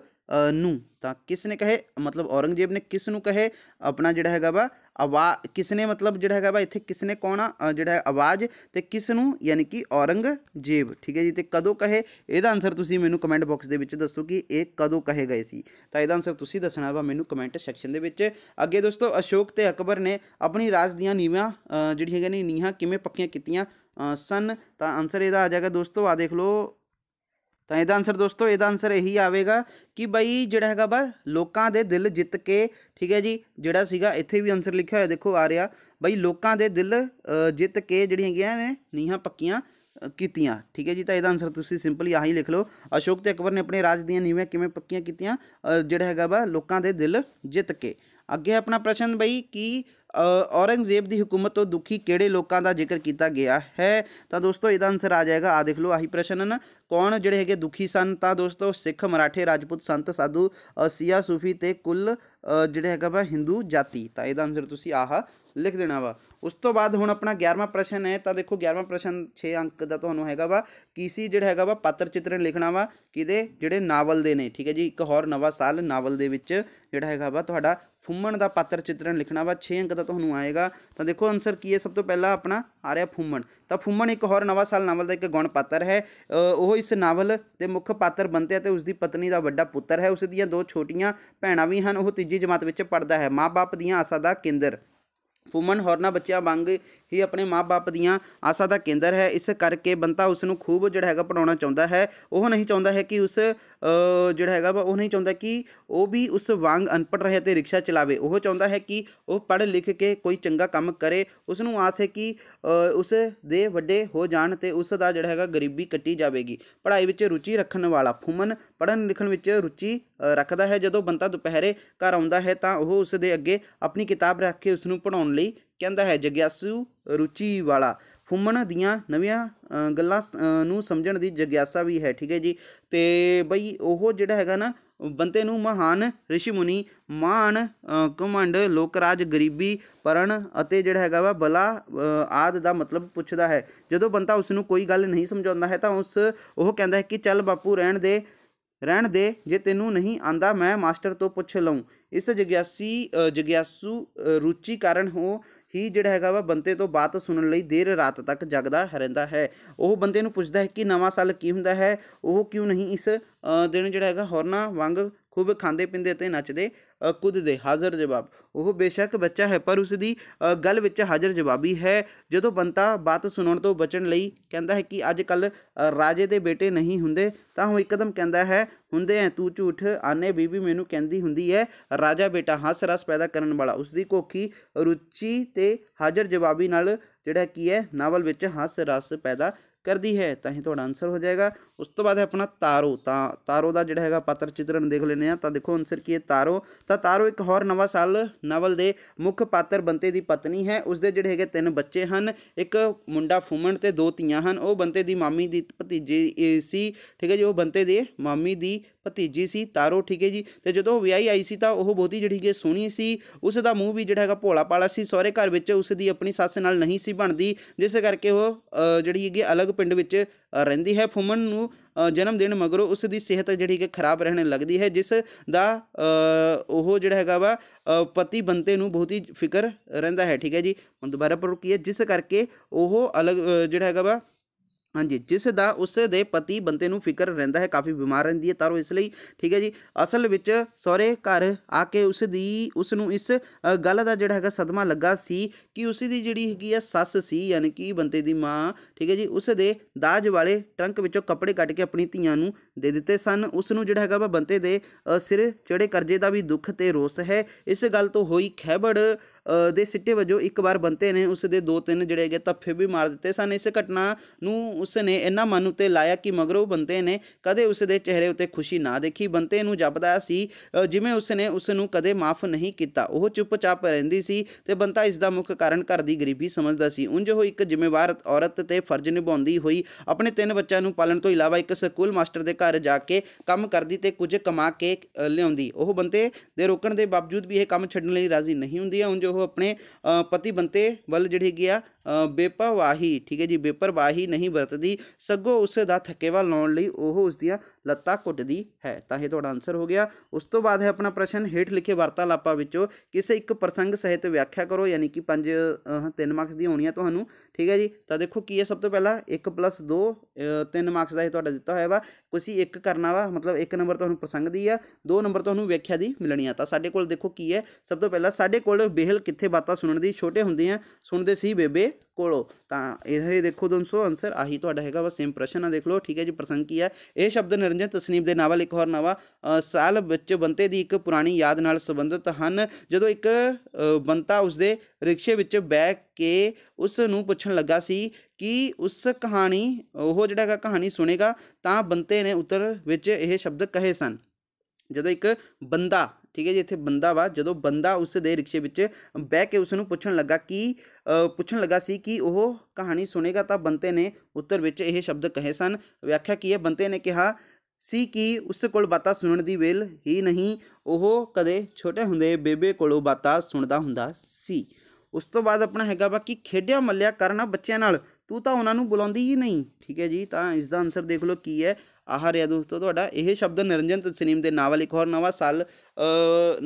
ਨੂੰ ਤਾਂ ਕਿਸ ਨੇ ਕਹੇ ਮਤਲਬ ਔਰੰਗਜ਼ੇਬ ਨੇ ਕਿਸ ਨੂੰ ਕਹੇ ਆਪਣਾ ਜਿਹੜਾ ਹੈਗਾ ਵਾ ਆਵਾ ਕਿਸ ਨੇ ਮਤਲਬ ਜਿਹੜਾ ਹੈਗਾ ਵਾ ਇੱਥੇ ਕਿਸ ਨੇ ਕੌਣਾ ਜਿਹੜਾ ਹੈ ਆਵਾਜ਼ ਤੇ ਕਿਸ ਨੂੰ ਯਾਨੀ ਕਿ ਔਰੰਗਜ਼ੇਬ ਠੀਕ ਹੈ ਜੀ ਤੇ ਕਦੋਂ ਕਹੇ ਇਹਦਾ ਆਨਸਰ ਤੁਸੀਂ ਮੈਨੂੰ ਕਮੈਂਟ ਬਾਕਸ ਦੇ ਵਿੱਚ ਦੱਸੋ ਕਿ ਇਹ ਕਦੋਂ ਕਹੇ ਗਏ ਸੀ ਤਾਂ ਇਹਦਾ ਆਨਸਰ ਤੁਸੀਂ ਦੱਸਣਾ ਵਾ ਮੈਨੂੰ ਕਮੈਂਟ ਸੈਕਸ਼ਨ ਦੇ ਵਿੱਚ ਅੱਗੇ ਦੋਸਤੋ ਅਸ਼ੋਕ ਤੇ ਅਕਬਰ ਨੇ ਆਪਣੀ ਰਾਜ ਦੀਆਂ ਨੀਵਾਂ ਜਿਹੜੀਆਂ ਹੈਗੀਆਂ ਨੀਹਾਂ ਕਿਵੇਂ ਪੱਕੀਆਂ ਕੀਤੀਆਂ ਸਨ ਤਾਂ ਆਨਸਰ ਇਹਦਾ ਆ ਜਾਏਗਾ ਦੋਸਤੋ ਆ ਦੇਖ ਲਓ ਤਾਂ ਇਹਦਾ ਆਨਸਰ ਦੋਸਤੋ ਇਹਦਾ ਆਨਸਰ ਇਹੀ ਆਵੇਗਾ ਕਿ ਬਈ ਜਿਹੜਾ ਹੈਗਾ ਬਾ ਲੋਕਾਂ ਦੇ ਦਿਲ ਜਿੱਤ ਕੇ ਠੀਕ ਹੈ ਜੀ ਜਿਹੜਾ ਸੀਗਾ ਇੱਥੇ ਵੀ ਆਨਸਰ ਲਿਖਿਆ ਹੋਇਆ ਦੇਖੋ ਆ ਰਿਹਾ ਬਈ ਲੋਕਾਂ ਦੇ ਦਿਲ ਜਿੱਤ ਕੇ ਜਿਹੜੀਆਂ ਗਿਆ ਨੇ ਨੀਹਾਂ ਪੱਕੀਆਂ ਕੀਤੀਆਂ ਠੀਕ ਹੈ ਜੀ ਤਾਂ ਇਹਦਾ ਆਨਸਰ ਤੁਸੀਂ ਸਿੰਪਲੀ ਆਹੀ ਲਿਖ ਲਓ ਅਸ਼ੋਕ ਤੇ ਅਕਬਰ ਨੇ ਆਪਣੇ ਰਾਜ ਦੀਆਂ ਨੀਵੇਂ ਕਿਵੇਂ ਪੱਕੀਆਂ ਕੀਤੀਆਂ ਜਿਹੜਾ ਹੈਗਾ ਵਾ ਲੋਕਾਂ ਦੇ ਦਿਲ ਜਿੱਤ ਕੇ ਅੱਗੇ ਆਪਣਾ ਪ੍ਰਸ਼ਨ ਬਈ ਕੀ ਔਰੰਗਜ਼ੇਬ ਦੀ ਹਕੂਮਤ ਤੋਂ ਦੁਖੀ ਕਿਹੜੇ ਲੋਕਾਂ ਦਾ ਜ਼ਿਕਰ ਕੀਤਾ ਗਿਆ ਹੈ ਤਾਂ ਦੋਸਤੋ ਇਹਦਾ ਆਨਸਰ ਆ ਜਾਏਗਾ ਆ ਦੇਖ ਲਓ ਆਹੀ ਪ੍ਰਸ਼ਨ ਹਨ ਕੌਣ ਜਿਹੜੇ ਹੈਗੇ ਦੁਖੀ ਸਨ ਤਾਂ ਦੋਸਤੋ ਸਿੱਖ ਮਰਾਠੇ ਰਾਜਪੂਤ ਸੰਤ ਸਾਧੂ ਸਿਆ ਸੂਫੀ ਤੇ ਕੁੱਲ ਜਿਹੜੇ ਹੈਗਾ ਵਾ ਹਿੰਦੂ ਜਾਤੀ ਤਾਂ ਇਹਦਾ ਆਨਸਰ ਤੁਸੀਂ ਆਹ ਲਿਖ ਦੇਣਾ ਵਾ ਉਸ ਤੋਂ ਬਾਅਦ ਹੁਣ ਆਪਣਾ 11ਵਾਂ ਪ੍ਰਸ਼ਨ ਹੈ ਤਾਂ ਦੇਖੋ 11ਵਾਂ ਪ੍ਰਸ਼ਨ 6 ਅੰਕ ਦਾ ਤੁਹਾਨੂੰ ਹੈਗਾ ਵਾ ਕਿਸੇ ਜਿਹੜਾ ਹੈਗਾ ਵਾ ਪਾਤਰ ਚਿੱਤਰਨ ਲਿਖਣਾ ਵਾ ਕਿਦੇ ਜਿਹੜੇ ਨਾਵਲ ਦੇ ਨੇ ਠੀਕ ਹੈ ਜੀ ਇੱਕ ਹੋਰ ਨਵਾਂ ਸਾਲ ਨਾਵਲ ਦੇ ਵਿੱਚ ਜਿਹੜਾ ਹੈਗਾ ਵਾ ਤੁਹਾਡਾ ਫੁੰਮਣ ਦਾ ਪਾਤਰ ਚਿੱਤਰਣ ਲਿਖਣਾ ਵਾ 6 ਅੰਕ ਦਾ ਤੁਹਾਨੂੰ ਆਏਗਾ ਤਾਂ ਦੇਖੋ ਆਨਸਰ ਕੀ ਹੈ ਸਭ ਤੋਂ ਪਹਿਲਾਂ ਆਪਣਾ ਆ ਰਿਹਾ ਫੁੰਮਣ ਤਾਂ ਫੁੰਮਣ ਇੱਕ ਹੋਰ ਨਵਾਂ ਸਾਲ ਨਾਵਲ ਦਾ ਇੱਕ ਗੁਣ ਪਾਤਰ ਹੈ ਉਹ ਇਸ ਨਾਵਲ ਦੇ ਮੁੱਖ ਪਾਤਰ ਬਣਤੇ ਅਤੇ ਉਸ ਦੀ ਪਤਨੀ ਦਾ ਵੱਡਾ ਪੁੱਤਰ ਹੈ ਉਸ ਦੀਆਂ ਦੋ ਛੋਟੀਆਂ ਭੈਣਾਂ ਵੀ ਹਨ ਉਹ ਤੀਜੀ ਜਮਾਤ ਵਿੱਚ ਪੜਦਾ ਹੈ ਮਾਪੇ ਦੀਆਂ ਆਸਾਂ ਦਾ ਕੇਂਦਰ ਫੁੰਮਣ ਹੋਰਨਾ ਬੱਚਿਆਂ ਵਾਂਗ ਹੀ ਆਪਣੇ ਮਾਪੇ ਦੀਆਂ ਆਸਾਂ ਦਾ ਕੇਂਦਰ ਹੈ ਇਸ ਕਰਕੇ ਬੰਤਾ ਉਸ ਨੂੰ ਖੂਬ ਜਿਹੜਾ ਹੈਗਾ ਪੜਾਉਣਾ ਚਾਹੁੰਦਾ ਹੈ ਉਹ ਨਹੀਂ ਚਾਹੁੰਦਾ ਹੈ ਕਿ ਉਸ ਜਿਹੜਾ ਹੈਗਾ ਉਹ ਨਹੀਂ ਚਾਹੁੰਦਾ ਕਿ ਉਹ ਵੀ ਉਸ ਵਾਂਗ ਅਨਪੜ ਰਹੇ ਤੇ ਰਿਕਸ਼ਾ ਚਲਾਵੇ ਉਹ ਚਾਹੁੰਦਾ ਹੈ ਕਿ ਉਹ ਪੜ੍ਹ ਲਿਖ ਕੇ ਕੋਈ ਚੰਗਾ ਕੰਮ ਕਰੇ ਉਸ ਨੂੰ ਆਸ ਹੈ ਕਿ ਉਸ ਦੇ ਵੱਡੇ ਹੋ ਜਾਣ ਤੇ ਉਸ ਦਾ ਜਿਹੜਾ ਹੈਗਾ ਗਰੀਬੀ ਕੱਟੀ ਜਾਵੇਗੀ ਪੜ੍ਹਾਈ ਵਿੱਚ ਰੁਚੀ ਰੱਖਣ ਵਾਲਾ ਫੁਮਨ ਪੜ੍ਹਨ ਲਿਖਣ ਵਿੱਚ ਰੁਚੀ ਰੱਖਦਾ ਹੈ ਜਦੋਂ ਬੰਤਾ ਦੁਪਹਿਰੇ ਘਰ ਆਉਂਦਾ ਹੈ ਤਾਂ ਉਹ ਉਸ ਦੇ ਅੱਗੇ ਆਪਣੀ ਕਿਤਾਬ ਰੱਖ ਕੇ ਉਸ ਨੂੰ ਪੜਾਉਣ ਲਈ ਕਹਿੰਦਾ ਹੈ ਜਗਿਆਸੂ ਰੁਚੀ ਵਾਲਾ ਫੁੰਮਣ ਦੀਆਂ ਨਵੀਆਂ ਗੱਲਾਂ ਨੂੰ ਸਮਝਣ ਦੀ ਜਗਿਆਸਾ ਵੀ ਹੈ ਠੀਕ ਹੈ ਜੀ ਤੇ ਬਈ ਉਹ ਜਿਹੜਾ ਹੈਗਾ ਨਾ ਬੰਤੇ ਨੂੰ ਮਹਾਨ ਰਿਸ਼ੀ ਮੁਨੀ ਮਾਨ ਕਮੰਡ ਲੋਕਰਾਜ ਗਰੀਬੀ ਪਰਣ ਅਤੇ ਜਿਹੜਾ ਹੈਗਾ ਵਾ ਬਲਾ ਆਦ ਦਾ ਮਤਲਬ ਪੁੱਛਦਾ ਹੈ ਜਦੋਂ ਬੰਤਾ ਉਸ ਨੂੰ ਕੋਈ ਗੱਲ ਨਹੀਂ ਸਮਝਾਉਂਦਾ ਹੈ ਤਾਂ ਉਸ ਉਹ ਕਹਿੰਦਾ ਹੈ ਕਿ ਚੱਲ ਬਾਪੂ ਰਹਿਣ ਦੇ ਰਹਿਣ ਦੇ ਜੇ ਤੈਨੂੰ ਨਹੀਂ ਆਂਦਾ ਮੈਂ ਮਾਸਟਰ ਤੋਂ ਪੁੱਛ ਲਵਾਂ ਇਸ ਜਗਿਆਸੀ ਜਗਿਆਸੂ ਰੁਚੀ ਕਾਰਨ ਹੋ ਹੀ ਜਿਹੜਾ ਹੈਗਾ ਵਾ ਬੰਤੇ ਤੋਂ ਬਾਤ ਸੁਣਨ ਲਈ ਦੇਰ ਰਾਤ ਤੱਕ ਜਗਦਾ ਰਹਿੰਦਾ ਹੈ ਉਹ ਬੰਦੇ ਨੂੰ ਪੁੱਛਦਾ ਹੈ ਕਿ ਨਵਾਂ ਸਾਲ ਕੀ ਹੁੰਦਾ ਹੈ ਉਹ ਕਿਉਂ ਨਹੀਂ ਇਸ ਦਿਨ ਜਿਹੜਾ ਹੈਗਾ ਹੋਰਨਾ ਵਾਂਗ ਖੂਬ ਖਾਂਦੇ ਪਿੰਦੇ ਤੇ ਨੱਚਦੇ ਖੁਦ ਦੇ ਹਾਜ਼ਰ ਜਵਾਬ ਉਹ ਬੇਸ਼ੱਕ ਬੱਚਾ ਹੈ ਪਰ ਉਸ ਦੀ ਗੱਲ ਵਿੱਚ ਹਾਜ਼ਰ ਜਵਾਬੀ ਹੈ ਜਦੋਂ ਬੰਤਾ ਬਾਤ ਸੁਣਨ ਤੋਂ ਬਚਣ ਲਈ ਕਹਿੰਦਾ ਹੈ ਕਿ ਅੱਜ ਕੱਲ ਰਾਜੇ ਦੇ ਬੇਟੇ ਨਹੀਂ ਹੁੰਦੇ ਤਾਂ ਉਹ ਇੱਕਦਮ ਕਹਿੰਦਾ ਹੈ ਹੁੰਦੇ ਐ ਤੂੰ ਝੂਠ ਆਨੇ ਬੀਬੀ ਮੈਨੂੰ ਕਹਿੰਦੀ ਹੁੰਦੀ ਹੈ ਰਾਜਾ ਬੇਟਾ ਹਾਸ ਰਸ ਪੈਦਾ ਕਰਨ ਵਾਲਾ ਉਸ ਦੀ ਕੋਖੀ ਰੁਚੀ ਤੇ ਹਾਜ਼ਰ ਜਵਾਬੀ ਨਾਲ ਜਿਹੜਾ ਕੀ ਹੈ ਨਾਵਲ ਵਿੱਚ ਹਾਸ ਰਸ ਪੈਦਾ ਕਰਦੀ ਹੈ ਤਾਂ ਹੀ ਤੁਹਾਡਾ ਆਨਸਰ ਹੋ ਜਾਏਗਾ ਉਸ ਤੋਂ ਬਾਅਦ ਹੈ ਆਪਣਾ ਤਾਰੋ ਤਾਂ ਤਾਰੋ ਦਾ ਜਿਹੜਾ ਹੈਗਾ ਪਾਤਰ ਚਿਤਰਨ ਦੇਖ ਲੈਨੇ ਆ ਤਾਂ ਦੇਖੋ ਆਨਸਰ ਕੀ ਹੈ ਤਾਰੋ ਤਾਂ ਤਾਰੋ ਇੱਕ ਹੋਰ ਨਵਾਂ ਸਾਲ ਨਵਲ ਦੇ ਮੁੱਖ ਪਾਤਰ ਬੰਤੇ ਦੀ ਪਤਨੀ ਹੈ ਉਸ ਦੇ ਜਿਹੜੇ ਹੈਗੇ ਤਿੰਨ ਬੱਚੇ ਹਨ ਇੱਕ ਮੁੰਡਾ ਫੁਮਣ ਤੇ ਦੋ ਧੀਆਂ ਹਨ ਉਹ ਬੰਤੇ ਦੀ ਮਾਮੀ ਦੀ ਭਤੀਜੀ ਸੀ ਠੀਕ ਹੈ ਜੀ ਉਹ ਬੰਤੇ ਦੇ ਮਾਮੀ ਦੀ ਭਤੀਜੀ ਸੀ ਤਾਰੋ ਠੀਕ ਹੈ ਜੀ ਤੇ ਜਦੋਂ ਵਿਆਹੀ ਆਈ ਸੀ ਤਾਂ ਉਹ ਬਹੁਤੀ ਜਿਹੜੀ ਕਿ ਸੋਹਣੀ ਸੀ ਉਸ ਦਾ ਮੂੰਹ ਵੀ ਜਿਹੜਾ ਹੈਗਾ ਭੋਲਾ ਪਾਲਾ ਸੀ ਸਹੁਰੇ ਘਰ ਵਿੱਚ ਉਸ ਦੀ ਆਪਣੀ ਸੱਸ ਨਾਲ ਨਹੀਂ ਸੀ ਬਣਦੀ ਜਿਸ ਕਰਕੇ ਉਹ ਜਿਹੜੀ ਹੈਗੀ ਅਲੱਗ ਪਿੰਡ ਵਿੱਚ ਰਹਿੰਦੀ ਹੈ ਫੁਮਨ ਨੂੰ ਜਨਮ ਦਿਨ ਮਗਰੋਂ ਉਸ ਦੀ ਸਿਹਤ ਜਿਹੜੀ ਕਿ ਖਰਾਬ ਰਹਿਣ ਲੱਗਦੀ ਹੈ ਜਿਸ ਦਾ ਉਹ ਜਿਹੜਾ ਹੈਗਾ ਵਾ ਪਤੀ ਬੰਤੇ ਨੂੰ ਬਹੁਤ ਹੀ ਫਿਕਰ ਰਹਿੰਦਾ ਹੈ ਠੀਕ ਹੈ ਜੀ ਹੁਣ ਦੁਬਾਰਾ ਪਰ ਕੀ ਹੈ ਜਿਸ ਕਰਕੇ ਉਹ ਅਲੱਗ ਜਿਹੜਾ ਹੈਗਾ ਵਾ ਹਾਂਜੀ ਜਿਸ ਦਾ ਉਸ ਦੇ ਪਤੀ ਬੰਦੇ ਨੂੰ ਫਿਕਰ ਰਹਿੰਦਾ ਹੈ ਕਾਫੀ ਬਿਮਾਰ ਰਹਿੰਦੀ ਹੈ ਤਾਂ ਉਹ ਇਸ ਲਈ ਠੀਕ ਹੈ ਜੀ ਅਸਲ ਵਿੱਚ ਸਹੁਰੇ ਘਰ ਆ ਕੇ ਉਸ ਦੀ ਉਸ ਨੂੰ ਇਸ ਗੱਲ ਦਾ ਜਿਹੜਾ ਹੈਗਾ ਸਦਮਾ ਲੱਗਾ ਸੀ ਕਿ ਉਸ ਦੀ ਜਿਹੜੀ ਹੈਗੀ ਆ ਸੱਸ ਸੀ ਯਾਨੀ ਕਿ ਬੰਦੇ ਦੀ ਮਾਂ ਠੀਕ ਹੈ ਜੀ ਉਸ ਦੇ ਦਾਜ ਵਾਲੇ ਟਰੰਕ ਵਿੱਚੋਂ ਕੱਪੜੇ ਕੱਢ ਕੇ ਆਪਣੀ ਧੀਆਂ ਨੂੰ ਦੇ ਦਿੱਤੇ ਸਨ ਉਸ ਨੂੰ ਜਿਹੜਾ ਹੈਗਾ ਬੰਤੇ ਦੇ ਸਿਰ ਚੜੇ ਕਰਜ਼ੇ ਦਾ ਵੀ ਦੁੱਖ ਤੇ ਰੋਸ ਹੈ ਇਸ ਗੱਲ ਤੋਂ ਹੋਈ ਖੈਬੜ ਦੇ ਸਿੱਟੇ ਵਜੋਂ ਇੱਕ ਵਾਰ ਬੰਤੇ ਨੇ ਉਸ ਦੇ ਦੋ ਤਿੰਨ ਜਿਹੜੇ ਹੈਗੇ ਤੱਫੇ ਵੀ ਮਾਰ ਦਿੱਤੇ ਸਨ ਇਸ ਘਟਨਾ ਨੂੰ ਉਸ ਨੇ ਇੰਨਾ ਮਨ ਉਤੇ ਲਾਇਆ ਕਿ ਮਗਰੋਂ ਬੰਤੇ ਨੇ ਕਦੇ ਉਸ ਦੇ ਚਿਹਰੇ ਉਤੇ ਖੁਸ਼ੀ ਨਾ ਦੇਖੀ ਬੰਤੇ ਨੂੰ ਜਪਦਾ ਸੀ ਜਿਵੇਂ ਉਸ ਨੇ ਉਸ ਨੂੰ ਕਦੇ ਮਾਫ ਨਹੀਂ ਕੀਤਾ ਉਹ ਚੁੱਪਚਾਪ ਰਹਿੰਦੀ ਸੀ ਤੇ ਬੰਤਾ ਇਸ ਦਾ ਮੁੱਖ ਕਾਰਨ ਘਰ ਦੀ ਗਰੀਬੀ ਸਮਝਦਾ ਸੀ ਉਂਝ ਉਹ ਇੱਕ ਜ਼ਿੰਮੇਵਾਰ ਔਰਤ ਤੇ ਫਰਜ਼ ਨਿਭਾਉਂਦੀ ਹੋਈ ਆਪਣੇ ਤਿੰਨ ਬੱਚਿਆਂ ਨੂੰ ਪਾਲਣ ਤੋਂ ਇਲਾਵਾ ਇੱਕ ਸਕੂਲ ਮਾਸਟਰ ਦੇ ਘਰ ਜਾ ਕੇ ਕੰਮ ਕਰਦੀ ਤੇ ਕੁਝ ਕਮਾ ਕੇ ਲਿਆਉਂਦੀ ਉਹ ਬੰਤੇ ਦੇ ਰੋਕਣ ਦੇ ਬਾਵਜੂਦ ਵੀ ਇਹ ਕੰਮ ਛੱਡਣ ਲਈ ਰਾਜ਼ੀ ਨਹੀਂ ਹੁੰਦੀ ਉਂਝ ਉਹ ਉਹ ਆਪਣੇ ਪਤੀ ਬੰਤੇ ਵੱਲ ਜਿਹੜੀ ਹੈਗੀ ਆ ਬੇਪਰਵਾਹੀ ਠੀਕ ਹੈ ਜੀ ਬੇਪਰਵਾਹੀ ਨਹੀਂ ਵਰਤਦੀ ਸਗੋ ਉਸ ਦਾ ਥੱਕੇਵਾ ਲਾਉਣ ਲਈ ਉਹ ਉਸ ਦੀਆਂ ਲੱਤਾਂ ਕੁੱਟਦੀ ਹੈ ਤਾਂ ਇਹ ਤੁਹਾਡਾ ਆਨਸਰ ਹੋ ਗਿਆ ਉਸ ਤੋਂ ਬਾਅਦ ਹੈ ਆਪਣਾ ਪ੍ਰਸ਼ਨ ਹੇਠ ਲਿਖੇ ਵਾਰਤਾਲਾਪਾਂ ਵਿੱਚੋਂ ਕਿਸੇ ਇੱਕ ਪ੍ਰਸੰਗ ਸਹਿਤ ਵਿਆਖਿਆ ਕਰੋ ਯਾਨੀ ਕਿ ਪੰਜ ਤਿੰਨ ਮਾਰਕਸ ਦੀ ਹੋਣੀ ਹੈ ਤੁਹਾਨੂੰ ਠੀਕ ਹੈ ਜੀ ਤਾਂ ਦੇਖੋ ਕੀ ਹੈ ਸਭ ਤੋਂ ਪਹਿਲਾਂ 1 2 3 ਮਾਰਕਸ ਦਾ ਇਹ ਤੁਹਾਡਾ ਦਿੱਤਾ ਹੋਇਆ ਵਾ ਕੁਸੀ ਇੱਕ ਕਰਨਾ ਵਾ ਮਤਲਬ ਇੱਕ ਨੰਬਰ ਤੁਹਾਨੂੰ ਪ੍ਰਸੰਗ ਦੀ ਆ ਦੋ ਨੰਬਰ ਤੁਹਾਨੂੰ ਵਿਆਖਿਆ ਦੀ ਮਿਲਣੀ ਆ ਤਾਂ ਸਾਡੇ ਕੋਲ ਦੇਖੋ ਕੀ ਹੈ ਸਭ ਤੋਂ ਪਹਿਲਾਂ ਸਾਡੇ ਕੋਲ ਬੇਹਲ ਕਿੱਥੇ ਬਾਤਾਂ ਸੁਣਨ ਦੀ ਛੋਟੇ ਹੁੰਦੇ ਆ ਸੁਣਦੇ ਸੀ ਬੇਬੇ ਕੋਲੋਂ ਤਾਂ ਇਹ ਦੇਖੋ ਦੋਸਤੋ ਆਨਸਰ ਆਹੀ ਤੁਹਾਡਾ ਹੈਗਾ ਬਸ ਸੇਮ ਪ੍ਰਸ਼ਨ ਆ ਦੇਖ ਲਓ ਠੀਕ ਹੈ ਜੀ ਪ੍ਰਸੰਗ ਕੀ ਹੈ ਇਹ ਸ਼ਬਦ ਨਿਰੰਜਨ ਤਸਨੀਮ ਦੇ ਨਾਵਲ ਇੱਕ ਹੋਰ ਨਵਾ ਸਾਲ ਵਿੱਚ ਬੰਤੇ ਦੀ ਇੱਕ ਪੁਰਾਣੀ ਯਾਦ ਨਾਲ ਸੰਬੰਧਿਤ ਹਨ ਜਦੋਂ ਇੱਕ ਬੰਤਾ ਉਸਦੇ ਰਿਕਸ਼ੇ ਵਿੱਚ ਬੈ ਕੇ ਉਸ ਨੂੰ ਪੁੱਛਣ ਲੱਗਾ ਸੀ ਕਿ ਉਸ ਕਹਾਣੀ ਉਹ ਜਿਹੜਾ ਕਹਾਣੀ ਸੁਣੇਗਾ ਤਾਂ ਬੰਤੇ ਨੇ ਉੱਤਰ ਵਿੱਚ ਇਹ ਸ਼ਬਦ ਕਹੇ ਸਨ ਜਦੋਂ ਇੱਕ ਬੰਦਾ ਠੀਕ ਹੈ ਜੀ ਇੱਥੇ ਬੰਦਾ ਵਾ ਜਦੋਂ ਬੰਦਾ ਉਸ ਦੇ ਰਿਕਸ਼ੇ ਵਿੱਚ ਬਹਿ ਕੇ ਉਸ ਨੂੰ ਪੁੱਛਣ ਲੱਗਾ ਕਿ ਪੁੱਛਣ ਲੱਗਾ ਸੀ ਕਿ ਉਹ ਕਹਾਣੀ ਸੁਣੇਗਾ ਤਾਂ ਬੰਤੇ ਨੇ ਉੱਤਰ ਵਿੱਚ ਇਹ ਸ਼ਬਦ ਕਹੇ ਸਨ ਵਿਆਖਿਆ ਕੀ ਹੈ ਬੰਤੇ ਨੇ ਕਿਹਾ ਸੀ ਕਿ ਉਸ ਕੋਲ ਬਾਤਾਂ ਸੁਣਨ ਦੀ ਵੇਲ ਹੀ ਨਹੀਂ ਉਹ ਕਦੇ ਛੋਟੇ ਹੁੰਦੇ ਬੇਬੇ ਕੋਲੋਂ ਬਾਤਾਂ ਸੁਣਦਾ ਹੁੰਦਾ ਸੀ ਉਸ ਤੋਂ ਬਾਅਦ ਆਪਣਾ ਹੈਗਾ ਵਾ ਕਿ ਖੇਡਿਆ ਮੱਲਿਆ ਕਰਨਾ ਬੱਚਿਆਂ ਨਾਲ ਤੂੰ ਤਾਂ ਉਹਨਾਂ ਨੂੰ ਬੁਲਾਉਂਦੀ ਹੀ ਨਹੀਂ ਠੀਕ ਹੈ ਜੀ ਤਾਂ ਇਸ ਦਾ ਆਨਸਰ ਦੇਖ ਲਓ ਕੀ ਹੈ ਆਹ ਰਿਹਾ ਦੋਸਤੋ ਤੁਹਾਡਾ ਇਹ ਸ਼ਬਦ ਨਿਰੰਜਨ ਤਸਨੀਮ ਦੇ ਨਾਵਲ ਇੱਕ ਹੋਰ ਨਵਾਂ ਸਾਲ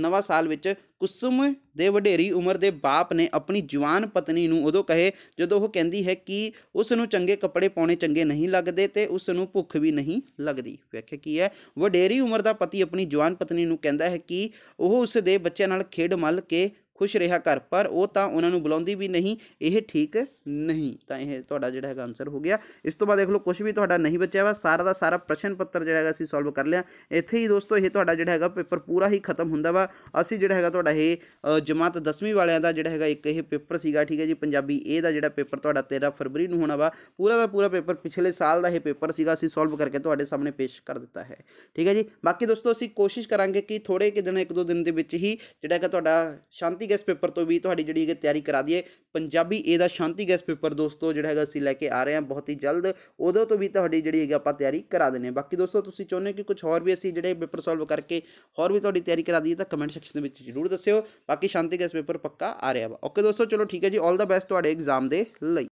ਨਵਾਂ ਸਾਲ ਵਿੱਚ ਕੁਸਮ ਦੇ ਵਡੇਰੀ ਉਮਰ ਦੇ ਬਾਪ ਨੇ ਆਪਣੀ ਜਵਾਨ ਪਤਨੀ ਨੂੰ ਉਦੋਂ ਕਹੇ ਜਦੋਂ ਉਹ ਕਹਿੰਦੀ ਹੈ ਕਿ ਉਸ ਨੂੰ ਚੰਗੇ ਕੱਪੜੇ ਪਾਉਣੇ ਚੰਗੇ ਨਹੀਂ ਲੱਗਦੇ ਤੇ ਉਸ ਨੂੰ ਭੁੱਖ ਵੀ ਨਹੀਂ ਲੱਗਦੀ ਵੇਖਿਆ ਕੀ ਹੈ ਵਡੇਰੀ ਉਮਰ ਦਾ ਪਤੀ ਆਪਣੀ ਜਵਾਨ ਪਤਨੀ ਨੂੰ ਕਹਿੰਦਾ ਹੈ ਕਿ ਉਹ ਉਸ ਦੇ ਬੱਚਿਆਂ ਨਾਲ ਖੇਡ ਮੱਲ ਕੇ ਖੁਸ਼ ਰਿਹਾ ਕਰ ਪਰ ਉਹ ਤਾਂ ਉਹਨਾਂ ਨੂੰ ਬੁਲਾਉਂਦੀ ਵੀ ਨਹੀਂ ਇਹ ਠੀਕ ਨਹੀਂ ਤਾਂ ਇਹ ਤੁਹਾਡਾ ਜਿਹੜਾ ਹੈਗਾ ਆਨਸਰ ਹੋ ਗਿਆ ਇਸ ਤੋਂ ਬਾਅਦ ਦੇਖ ਲਓ ਕੁਝ ਵੀ ਤੁਹਾਡਾ ਨਹੀਂ ਬਚਿਆ ਵਾ ਸਾਰਾ ਦਾ ਸਾਰਾ ਪ੍ਰਸ਼ਨ ਪੱਤਰ ਜਿਹੜਾ ਹੈਗਾ ਅਸੀਂ ਸੋਲਵ ਕਰ ਲਿਆ ਇੱਥੇ ਹੀ ਦੋਸਤੋ ਇਹ ਤੁਹਾਡਾ ਜਿਹੜਾ ਹੈਗਾ ਪੇਪਰ ਪੂਰਾ ਹੀ ਖਤਮ ਹੁੰਦਾ ਵਾ ਅਸੀਂ ਜਿਹੜਾ ਹੈਗਾ ਤੁਹਾਡਾ ਇਹ ਜਮਾਤ 10ਵੀਂ ਵਾਲਿਆਂ ਦਾ ਜਿਹੜਾ ਹੈਗਾ ਇੱਕ ਇਹ ਪੇਪਰ ਸੀਗਾ ਠੀਕ ਹੈ ਜੀ ਪੰਜਾਬੀ ਏ ਦਾ ਜਿਹੜਾ ਪੇਪਰ ਤੁਹਾਡਾ 13 ਫਰਵਰੀ ਨੂੰ ਹੋਣਾ ਵਾ ਪੂਰਾ ਦਾ ਪੂਰਾ ਪੇਪਰ ਪਿਛਲੇ ਸਾਲ ਦਾ ਇਹ ਪੇਪਰ ਸੀਗਾ ਅਸੀਂ ਸੋਲਵ ਕਰਕੇ ਤੁਹਾਡੇ ਸਾਹਮਣੇ ਪੇਸ਼ ਕਰ ਦਿੱਤਾ ਹੈ ਠੀਕ ਹੈ ਜੀ ਬਾਕੀ ਦੋਸਤੋ ਅਸੀਂ ਕੋਸ਼ਿਸ਼ ਕਰਾਂਗੇ ਕਿ ਥੋੜੇ ਕਿ ਦਿਨ ਇੱਕ ਦੋ ਦਿਨ ਦੇ ਵਿੱਚ ਹੀ ਜਿਹੜਾ ਹੈਗਾ ਤੁਹਾਡਾ ਸ਼ਾਂਤੀ ਗੈਸ ਪੇਪਰ ਤੋਂ ਵੀ ਤੁਹਾਡੀ ਜਿਹੜੀ ਹੈ ਤਿਆਰੀ ਕਰਾ ਦਈਏ ਪੰਜਾਬੀ ਏ ਦਾ ਸ਼ਾਂਤੀ ਗੈਸ ਪੇਪਰ ਦੋਸਤੋ ਜਿਹੜਾ ਹੈਗਾ ਅਸੀਂ ਲੈ ਕੇ ਆ ਰਹੇ ਹਾਂ ਬਹੁਤ ਹੀ ਜਲਦ ਉਦੋਂ ਤੋਂ ਵੀ ਤੁਹਾਡੀ ਜਿਹੜੀ ਹੈਗੀ ਆਪਾਂ ਤਿਆਰੀ ਕਰਾ ਦਿੰਨੇ ਬਾਕੀ ਦੋਸਤੋ ਤੁਸੀਂ ਚਾਹੁੰਦੇ ਕਿ ਕੁਝ ਹੋਰ ਵੀ ਅਸੀਂ ਜਿਹੜੇ ਪੇਪਰ ਸੋਲਵ ਕਰਕੇ ਹੋਰ ਵੀ ਤੁਹਾਡੀ ਤਿਆਰੀ ਕਰਾ ਦਈਏ ਤਾਂ ਕਮੈਂਟ ਸੈਕਸ਼ਨ ਦੇ ਵਿੱਚ ਜ਼ਰੂਰ ਦੱਸਿਓ ਬਾਕੀ ਸ਼ਾਂਤੀ ਗੈਸ ਪੇਪਰ ਪੱਕਾ ਆ ਰਿਹਾ ਵਾ ਓਕੇ ਦੋਸਤੋ ਚਲੋ ਠੀਕ ਹੈ ਜੀ ਆਲ ਦਾ ਬੈਸਟ ਤੁਹਾਡੇ ਐਗਜ਼ਾਮ ਦੇ ਲਈ